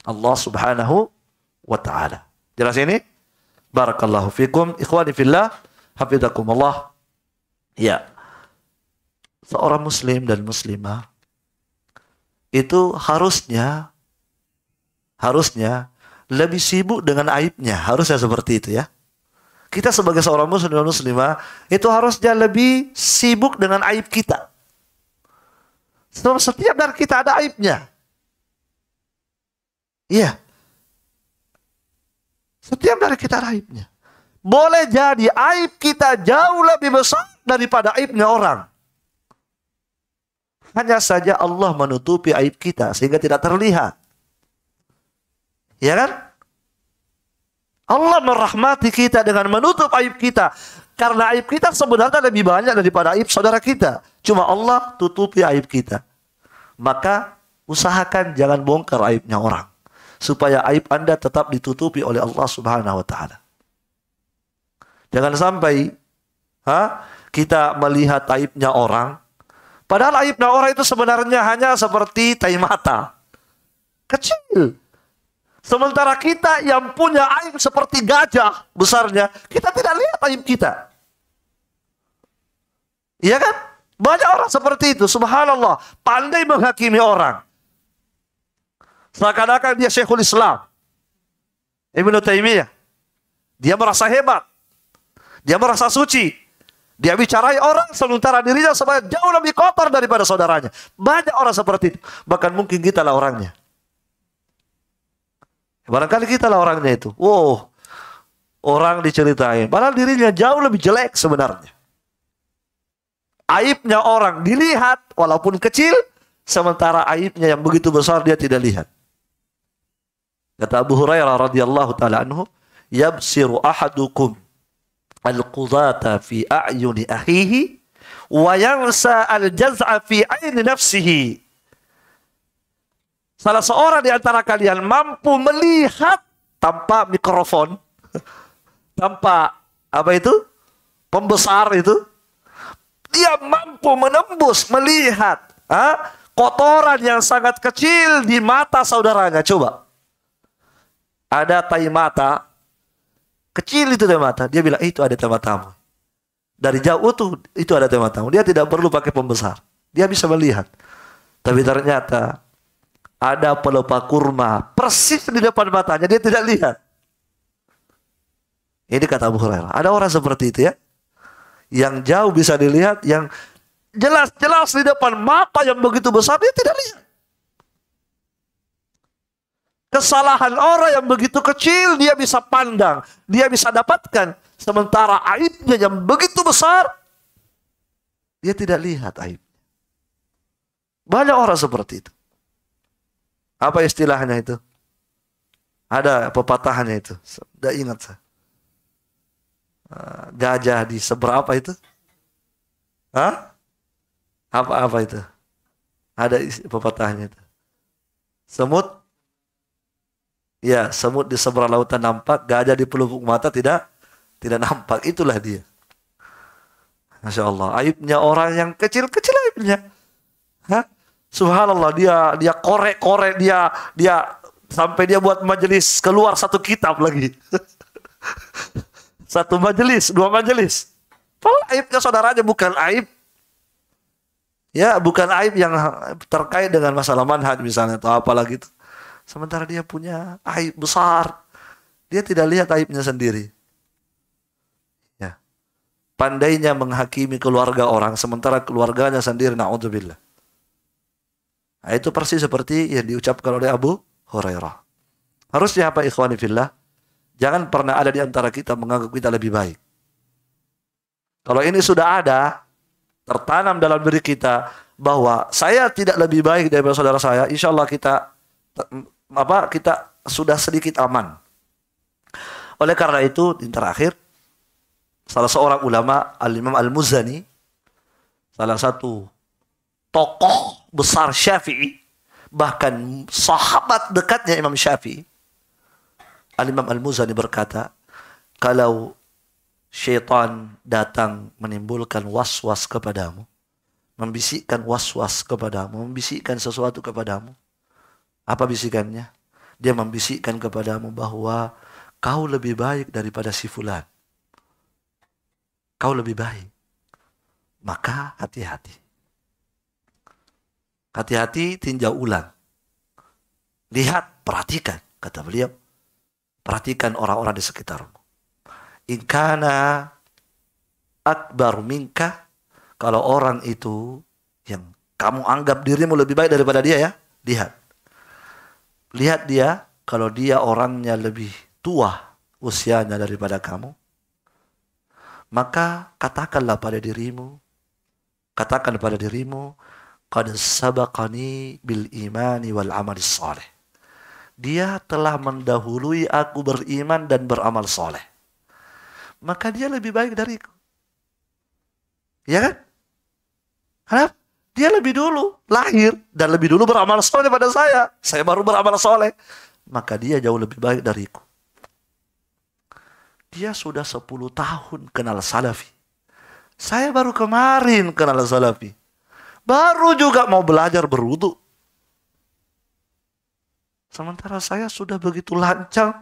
Allah Subhanahu wa taala. Jelas ini? Barakallahu fikum ikhwani fillah hafizakumullah. Ya. Seorang muslim dan muslimah itu harusnya harusnya lebih sibuk dengan aibnya, harusnya seperti itu ya. Kita sebagai seorang muslim dan muslimah itu harusnya lebih sibuk dengan aib kita setiap dari kita ada aibnya. Iya. Setiap dari kita ada aibnya. Boleh jadi aib kita jauh lebih besar daripada aibnya orang. Hanya saja Allah menutupi aib kita sehingga tidak terlihat. Ya kan? Allah merahmati kita dengan menutup aib kita. Karena aib kita sebenarnya lebih banyak daripada aib saudara kita. Cuma Allah tutupi aib kita. Maka usahakan jangan bongkar aibnya orang. Supaya aib Anda tetap ditutupi oleh Allah Subhanahu wa taala. Jangan sampai ha, kita melihat aibnya orang. Padahal aibnya orang itu sebenarnya hanya seperti tai mata. Kecil. Sementara kita yang punya aib seperti gajah besarnya, kita tidak lihat aib kita. Iya kan? Banyak orang seperti itu, subhanallah. Pandai menghakimi orang. Seakan-akan dia Syekhul Islam. Ibn Taymiyyah. Dia merasa hebat. Dia merasa suci. Dia bicarai orang sementara dirinya sebagai jauh lebih kotor daripada saudaranya. Banyak orang seperti itu. Bahkan mungkin kita lah orangnya. Barangkali kita lah orangnya itu. Wow, orang diceritain. Padahal dirinya jauh lebih jelek sebenarnya. Aibnya orang dilihat walaupun kecil, sementara aibnya yang begitu besar dia tidak lihat. Kata Abu Hurairah radhiyallahu taala anhu, "Yabsiru ahadukum al-qudata fi a'yuni ahihi wa yansa al-jaz'a fi a'yuni nafsihi." salah seorang di antara kalian mampu melihat tanpa mikrofon, tanpa apa itu? Pembesar itu. Dia mampu menembus, melihat ha? kotoran yang sangat kecil di mata saudaranya. Coba. Ada tai mata. Kecil itu tai mata. Dia bilang, itu ada tai matamu. Dari jauh tuh, itu ada tai matamu. Dia tidak perlu pakai pembesar. Dia bisa melihat. Tapi ternyata ada pelupa kurma persis di depan matanya dia tidak lihat. Ini kata Abu Hurairah. Ada orang seperti itu ya. Yang jauh bisa dilihat, yang jelas-jelas di depan mata yang begitu besar dia tidak lihat. Kesalahan orang yang begitu kecil dia bisa pandang, dia bisa dapatkan. Sementara aibnya yang begitu besar dia tidak lihat aib Banyak orang seperti itu. Apa istilahnya itu? Ada pepatahnya itu. Tidak ingat saya. Eh, gajah di seberapa itu? Hah? Apa-apa itu? Ada pepatahnya itu. Semut? Ya, semut di seberang lautan nampak, gajah di pelupuk mata tidak tidak nampak. Itulah dia. Masya Allah. Aibnya orang yang kecil-kecil aibnya. Hah? Subhanallah dia dia korek-korek dia dia sampai dia buat majelis keluar satu kitab lagi. satu majelis, dua majelis. aibnya saudaranya bukan aib ya bukan aib yang terkait dengan masalah manhaj misalnya atau apalagi itu Sementara dia punya aib besar. Dia tidak lihat aibnya sendiri. Ya. Pandainya menghakimi keluarga orang sementara keluarganya sendiri naudzubillah. Nah, itu persis seperti yang diucapkan oleh Abu Hurairah. Harusnya apa ikhwani fillah? Jangan pernah ada di antara kita menganggap kita lebih baik. Kalau ini sudah ada, tertanam dalam diri kita bahwa saya tidak lebih baik daripada saudara saya, insya Allah kita apa kita sudah sedikit aman. Oleh karena itu, di terakhir, salah seorang ulama Al Imam Al Muzani, salah satu tokoh besar Syafi'i, bahkan sahabat dekatnya Imam Syafi'i. Al-Imam Al-Muzani berkata, kalau syaitan datang menimbulkan was-was kepadamu, membisikkan was-was kepadamu, membisikkan sesuatu kepadamu. Apa bisikannya? Dia membisikkan kepadamu bahwa kau lebih baik daripada si fulan. Kau lebih baik. Maka hati-hati. Hati-hati tinjau ulang. Lihat, perhatikan, kata beliau. Perhatikan orang-orang di sekitarmu. Inkana akbar minka. Kalau orang itu yang kamu anggap dirimu lebih baik daripada dia ya, lihat. Lihat dia, kalau dia orangnya lebih tua usianya daripada kamu, maka katakanlah pada dirimu, katakan pada dirimu, qad sabaqani bil imani wal amali salih. Dia telah mendahului aku beriman dan beramal soleh. Maka dia lebih baik dariku. Ya kan? Kenapa? Dia lebih dulu lahir dan lebih dulu beramal soleh daripada saya. Saya baru beramal soleh. Maka dia jauh lebih baik dariku. Dia sudah 10 tahun kenal salafi. Saya baru kemarin kenal salafi. Baru juga mau belajar berwudu. Sementara saya sudah begitu lancang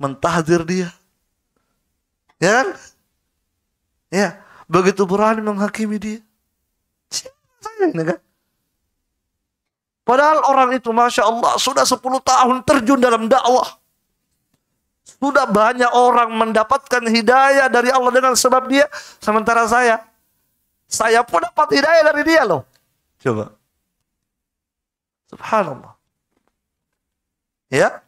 mentahdir dia. Ya kan? Ya, begitu berani menghakimi dia. Saya ini kan? Padahal orang itu Masya Allah sudah 10 tahun terjun dalam dakwah. Sudah banyak orang mendapatkan hidayah dari Allah dengan sebab dia. Sementara saya, saya pun dapat hidayah dari dia loh. Coba. Subhanallah. Ya.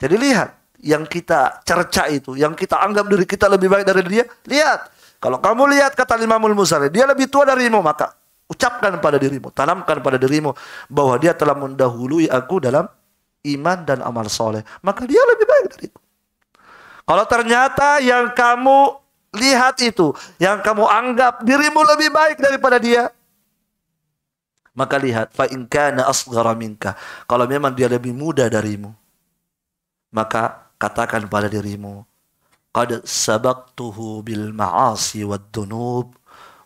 Jadi lihat yang kita cerca itu, yang kita anggap diri kita lebih baik dari dia, lihat. Kalau kamu lihat kata Imamul Musari, dia lebih tua darimu, maka ucapkan pada dirimu, tanamkan pada dirimu bahwa dia telah mendahului aku dalam iman dan amal soleh. Maka dia lebih baik dariku. Kalau ternyata yang kamu lihat itu, yang kamu anggap dirimu lebih baik daripada dia, maka lihat, fa in kana asghara minka. Kalau memang dia lebih muda darimu, maka katakan pada dirimu, qad sabaqtuhu bil ma'asi wad dunub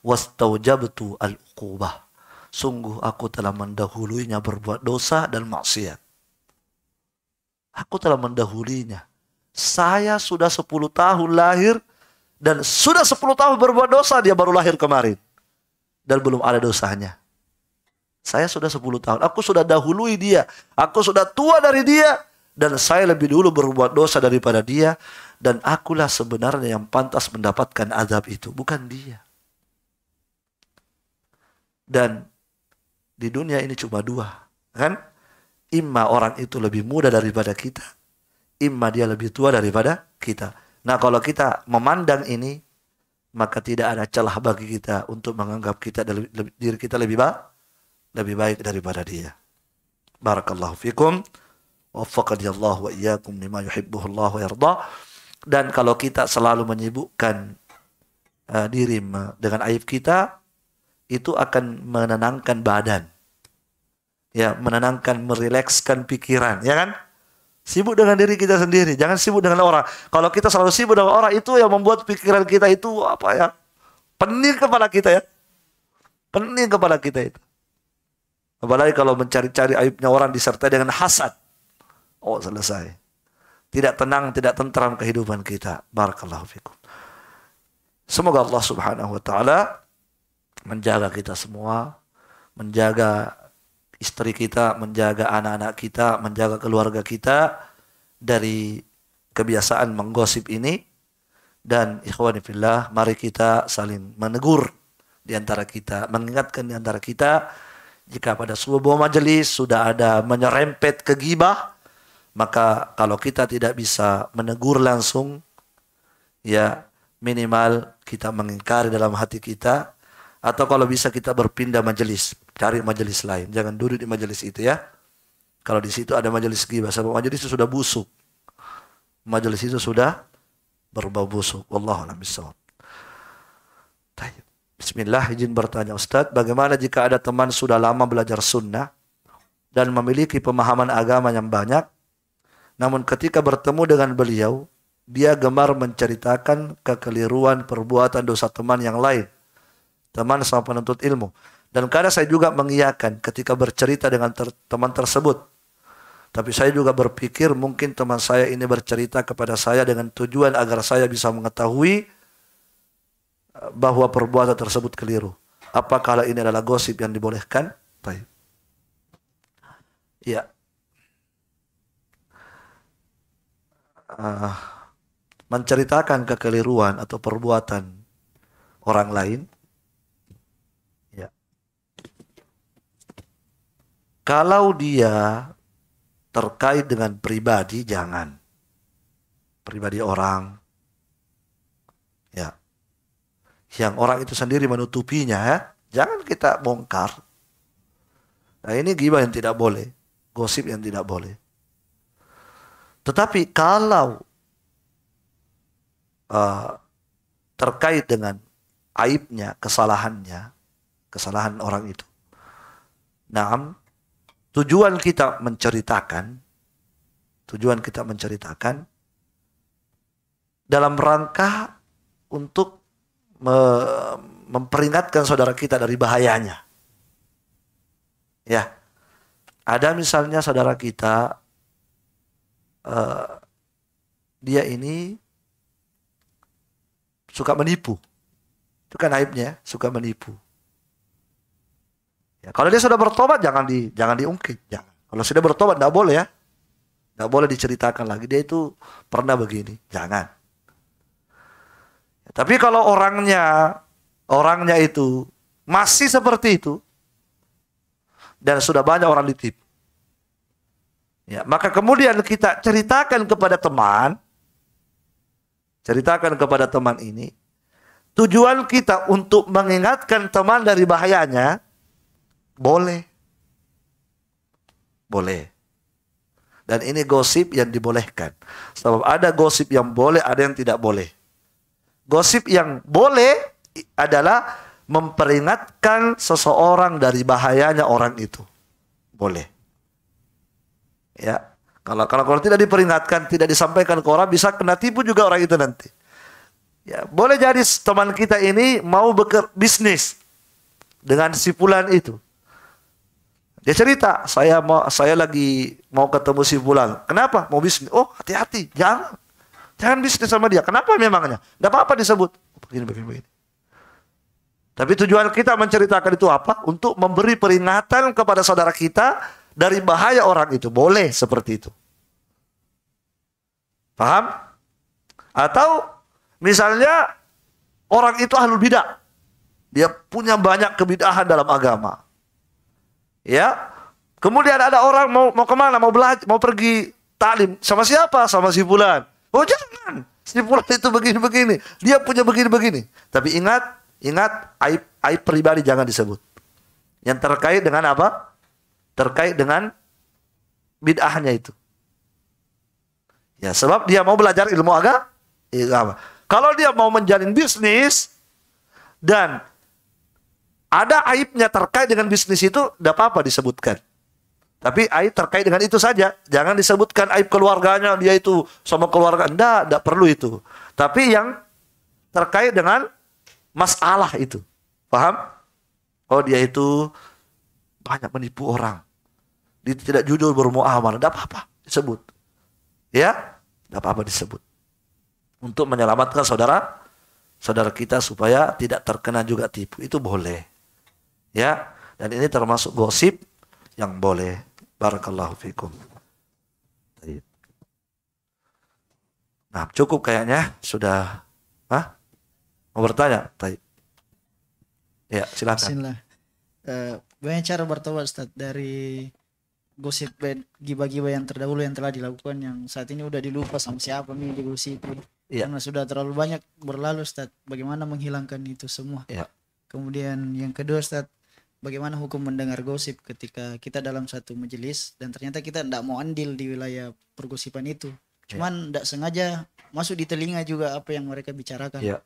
wastaujabtu al uqubah. Sungguh aku telah mendahulunya berbuat dosa dan maksiat. Aku telah mendahulunya Saya sudah 10 tahun lahir dan sudah 10 tahun berbuat dosa dia baru lahir kemarin. Dan belum ada dosanya. Saya sudah 10 tahun. Aku sudah dahului dia. Aku sudah tua dari dia. Dan saya lebih dulu berbuat dosa daripada dia. Dan akulah sebenarnya yang pantas mendapatkan azab itu. Bukan dia. Dan di dunia ini cuma dua. Kan? Imma orang itu lebih muda daripada kita. Imma dia lebih tua daripada kita. Nah kalau kita memandang ini. Maka tidak ada celah bagi kita untuk menganggap kita diri kita lebih baik lebih baik daripada dia. Barakallahu fikum. Wafakadiyallahu wa iyyakum lima yuhibbuhullahu wa yarda. Dan kalau kita selalu menyibukkan uh, diri dengan aib kita, itu akan menenangkan badan. Ya, menenangkan, merilekskan pikiran, ya kan? Sibuk dengan diri kita sendiri, jangan sibuk dengan orang. Kalau kita selalu sibuk dengan orang, itu yang membuat pikiran kita itu apa ya? Pening kepala kita ya. Pening kepala kita itu. Apalagi kalau mencari-cari aibnya orang disertai dengan hasad. Oh selesai. Tidak tenang, tidak tentram kehidupan kita. Barakallahu fikum. Semoga Allah subhanahu wa ta'ala menjaga kita semua. Menjaga istri kita, menjaga anak-anak kita, menjaga keluarga kita dari kebiasaan menggosip ini dan ikhwani fillah mari kita saling menegur di antara kita, mengingatkan di antara kita jika pada sebuah majelis sudah ada menyerempet ke gibah, maka kalau kita tidak bisa menegur langsung, ya minimal kita mengingkari dalam hati kita, atau kalau bisa kita berpindah majelis, cari majelis lain. Jangan duduk di majelis itu ya. Kalau di situ ada majelis gibah, sebab majelis itu sudah busuk. Majelis itu sudah berbau busuk. Wallahu a'lam Bismillah izin bertanya Ustadz, bagaimana jika ada teman sudah lama belajar sunnah dan memiliki pemahaman agama yang banyak, namun ketika bertemu dengan beliau, dia gemar menceritakan kekeliruan perbuatan dosa teman yang lain, teman sama penuntut ilmu. Dan karena saya juga mengiyakan ketika bercerita dengan ter teman tersebut. Tapi saya juga berpikir mungkin teman saya ini bercerita kepada saya dengan tujuan agar saya bisa mengetahui bahwa perbuatan tersebut keliru. Apakah ini adalah gosip yang dibolehkan? Baik. Ya. Uh, menceritakan kekeliruan atau perbuatan orang lain ya. Kalau dia terkait dengan pribadi jangan. Pribadi orang yang orang itu sendiri menutupinya, ya. jangan kita bongkar. Nah, ini gibah yang tidak boleh, gosip yang tidak boleh. Tetapi kalau uh, terkait dengan aibnya, kesalahannya, kesalahan orang itu. nah tujuan kita menceritakan, tujuan kita menceritakan dalam rangka untuk me memperingatkan saudara kita dari bahayanya. Ya. Ada misalnya saudara kita uh, dia ini suka menipu. Itu kan aibnya, suka menipu. Ya, kalau dia sudah bertobat jangan di jangan diungkit, jangan. Kalau sudah bertobat tidak boleh ya. Tidak boleh diceritakan lagi dia itu pernah begini, jangan. Tapi kalau orangnya, orangnya itu masih seperti itu, dan sudah banyak orang ditipu. Ya, maka kemudian kita ceritakan kepada teman, ceritakan kepada teman ini, tujuan kita untuk mengingatkan teman dari bahayanya, boleh. Boleh. Dan ini gosip yang dibolehkan. Sebab ada gosip yang boleh, ada yang tidak boleh. Gosip yang boleh adalah memperingatkan seseorang dari bahayanya orang itu. Boleh. Ya. Kalau kalau kalau tidak diperingatkan, tidak disampaikan ke orang bisa kena tipu juga orang itu nanti. Ya, boleh jadi teman kita ini mau beker bisnis dengan si Pulan itu. Dia cerita, saya mau saya lagi mau ketemu si Pulan. Kenapa? Mau bisnis. Oh, hati-hati, jangan. Jangan bisnis sama dia. Kenapa memangnya? Gak apa-apa disebut. Oh, begini, begini, begini. Tapi tujuan kita menceritakan itu apa? Untuk memberi peringatan kepada saudara kita dari bahaya orang itu. Boleh seperti itu. Paham? Atau misalnya orang itu ahlul bidah. Dia punya banyak kebidahan dalam agama. Ya. Kemudian ada orang mau mau kemana? Mau belajar, mau pergi taklim sama siapa? Sama si bulan Oh jangan, si pulang itu begini-begini, dia punya begini-begini. Tapi ingat, ingat aib, aib pribadi jangan disebut. Yang terkait dengan apa? Terkait dengan bid'ahnya itu. Ya, sebab dia mau belajar ilmu agama. Kalau dia mau menjalin bisnis dan ada aibnya terkait dengan bisnis itu, tidak apa-apa disebutkan. Tapi aib terkait dengan itu saja. Jangan disebutkan aib keluarganya, dia itu sama keluarga. Anda tidak perlu itu. Tapi yang terkait dengan masalah itu. Paham? Oh dia itu banyak menipu orang. Dia tidak jujur bermuamalah. Tidak apa-apa disebut. Ya, tidak apa-apa disebut. Untuk menyelamatkan saudara saudara kita supaya tidak terkena juga tipu. Itu boleh. Ya, dan ini termasuk gosip yang boleh. Barakallahu fikum. Nah, cukup kayaknya sudah Hah? Mau bertanya? Taib. Ya, silakan. Eh, banyak cara bertobat Ustaz dari gosip giba-giba yang terdahulu yang telah dilakukan yang saat ini udah dilupa sama siapa nih digosip Ya. Karena sudah terlalu banyak berlalu Ustaz. Bagaimana menghilangkan itu semua? Ya. Kemudian yang kedua Ustaz bagaimana hukum mendengar gosip ketika kita dalam satu majelis dan ternyata kita tidak mau andil di wilayah pergosipan itu ya. cuman tidak yeah. sengaja masuk di telinga juga apa yang mereka bicarakan yeah.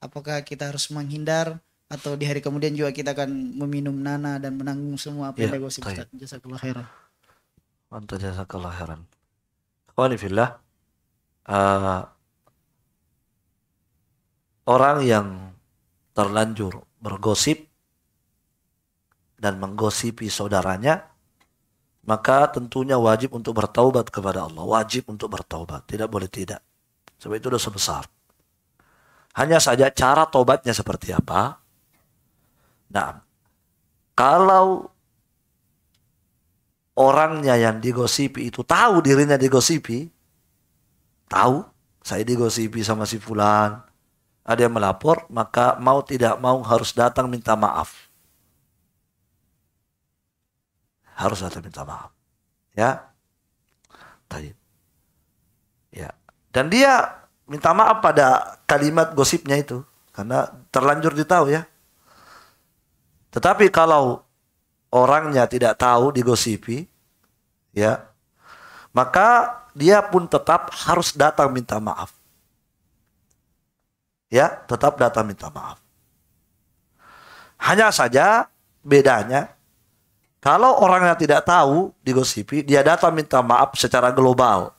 apakah kita harus menghindar atau di hari kemudian juga kita akan meminum nana dan menanggung semua apa yang ya, gosip Jasa kelahiran. khairan jasa kelahiran. kelahiran Wanifillah uh, eh, orang yang terlanjur bergosip dan menggosipi saudaranya, maka tentunya wajib untuk bertaubat kepada Allah. Wajib untuk bertaubat. Tidak boleh tidak. Sebab itu dosa besar. Hanya saja cara tobatnya seperti apa? Nah, kalau orangnya yang digosipi itu tahu dirinya digosipi, tahu saya digosipi sama si fulan, ada yang melapor, maka mau tidak mau harus datang minta maaf harus ada minta maaf. Ya. tadi Ya. Dan dia minta maaf pada kalimat gosipnya itu karena terlanjur ditahu ya. Tetapi kalau orangnya tidak tahu digosipi ya, maka dia pun tetap harus datang minta maaf. Ya, tetap datang minta maaf. Hanya saja bedanya kalau orangnya tidak tahu digosipi, dia datang minta maaf secara global.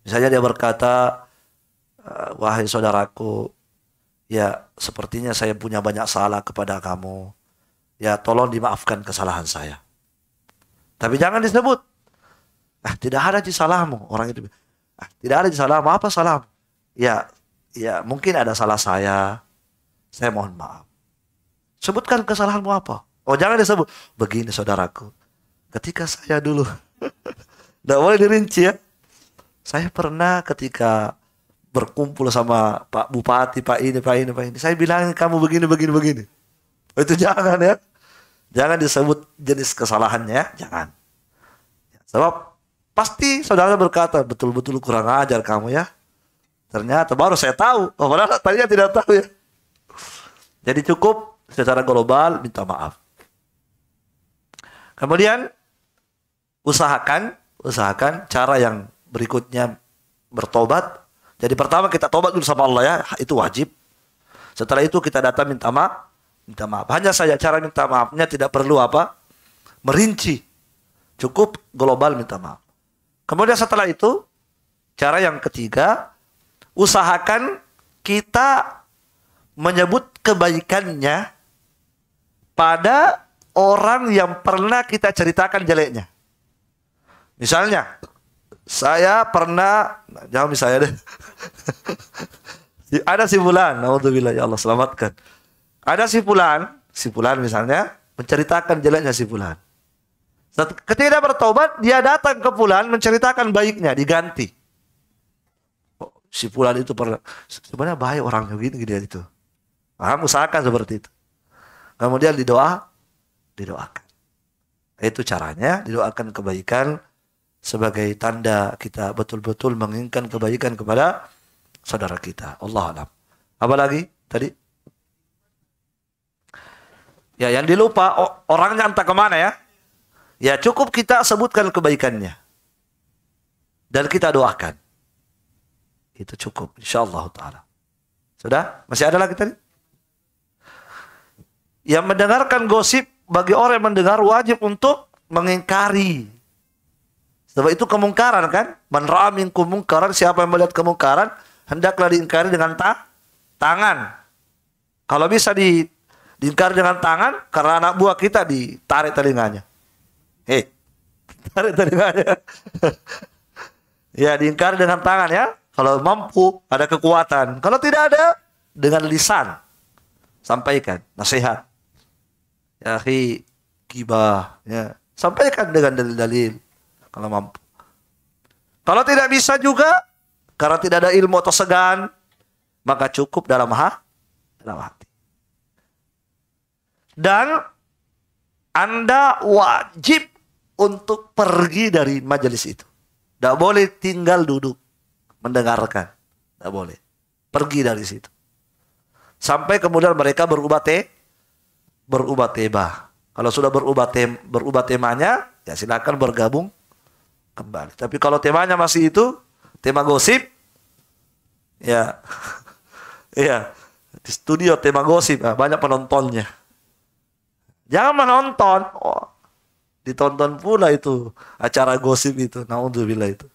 Misalnya dia berkata, eh, wahai saudaraku, ya sepertinya saya punya banyak salah kepada kamu. Ya tolong dimaafkan kesalahan saya. Tapi jangan disebut. Ah, tidak ada di salahmu orang itu. Ah, tidak ada di salahmu apa salah? Ya, ya mungkin ada salah saya. Saya mohon maaf. Sebutkan kesalahanmu apa? Oh jangan disebut. Begini saudaraku, ketika saya dulu, tidak boleh dirinci ya. Saya pernah ketika berkumpul sama Pak Bupati, Pak ini, Pak ini, Pak ini. Saya bilang kamu begini, begini, begini. Oh Itu jangan ya. Jangan disebut jenis kesalahannya ya. Jangan. Sebab pasti saudara berkata, betul-betul kurang ajar kamu ya. Ternyata baru saya tahu. Oh, padahal tadinya tidak tahu ya. Jadi cukup secara global minta maaf. Kemudian usahakan, usahakan cara yang berikutnya bertobat. Jadi pertama kita tobat dulu sama Allah ya, itu wajib. Setelah itu kita datang minta maaf, minta maaf. Hanya saja cara minta maafnya tidak perlu apa? Merinci. Cukup global minta maaf. Kemudian setelah itu, cara yang ketiga, usahakan kita menyebut kebaikannya pada orang yang pernah kita ceritakan jeleknya. Misalnya, saya pernah, jangan misalnya deh. ada si Fulan, Alhamdulillah ya Allah selamatkan. Ada si Fulan, si Fulan misalnya, menceritakan jeleknya si Fulan. Ketika dia bertobat, dia datang ke Fulan menceritakan baiknya, diganti. Oh, si Fulan itu pernah, sebenarnya baik orangnya gini, gini itu. Paham? Usahakan seperti itu. Kemudian didoa, didoakan. Itu caranya didoakan kebaikan sebagai tanda kita betul-betul menginginkan kebaikan kepada saudara kita. Allah alam. Apa lagi tadi? Ya, yang dilupa orangnya entah kemana ya. Ya cukup kita sebutkan kebaikannya dan kita doakan. Itu cukup, insya Allah Taala. Sudah? Masih ada lagi tadi? Yang mendengarkan gosip bagi orang yang mendengar wajib untuk mengingkari. Sebab itu kemungkaran kan? Man ra'amin kemungkaran, siapa yang melihat kemungkaran hendaklah diingkari dengan ta tangan. Kalau bisa di diingkari dengan tangan karena anak buah kita ditarik telinganya. Hei, tarik telinganya. ya, diingkari dengan tangan ya. Kalau mampu, ada kekuatan. Kalau tidak ada, dengan lisan. Sampaikan nasihat ya akhi gibah ya sampaikan dengan dalil-dalil kalau mampu kalau tidak bisa juga karena tidak ada ilmu atau segan maka cukup dalam ha dalam hati dan anda wajib untuk pergi dari majelis itu tidak boleh tinggal duduk mendengarkan tidak boleh pergi dari situ sampai kemudian mereka berubah teh berubah tema. Kalau sudah berubah tem berubah temanya, ya silakan bergabung kembali. Tapi kalau temanya masih itu, tema gosip, ya, ya di studio tema gosip, nah, banyak penontonnya. Jangan menonton, oh, ditonton pula itu acara gosip itu, naudzubillah itu.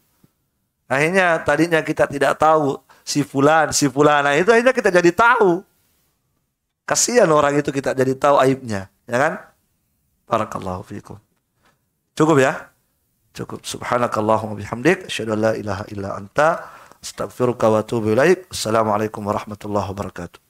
Akhirnya tadinya kita tidak tahu si fulan, si fulana nah, itu akhirnya kita jadi tahu. Kasihan orang itu kita jadi tahu aibnya, ya kan? Barakallahu fiikum. Cukup ya? Cukup. Subhanakallahumma bihamdik, asyhadu la ilaha illa anta, astaghfiruka wa atubu ilaik. Assalamualaikum warahmatullahi wabarakatuh.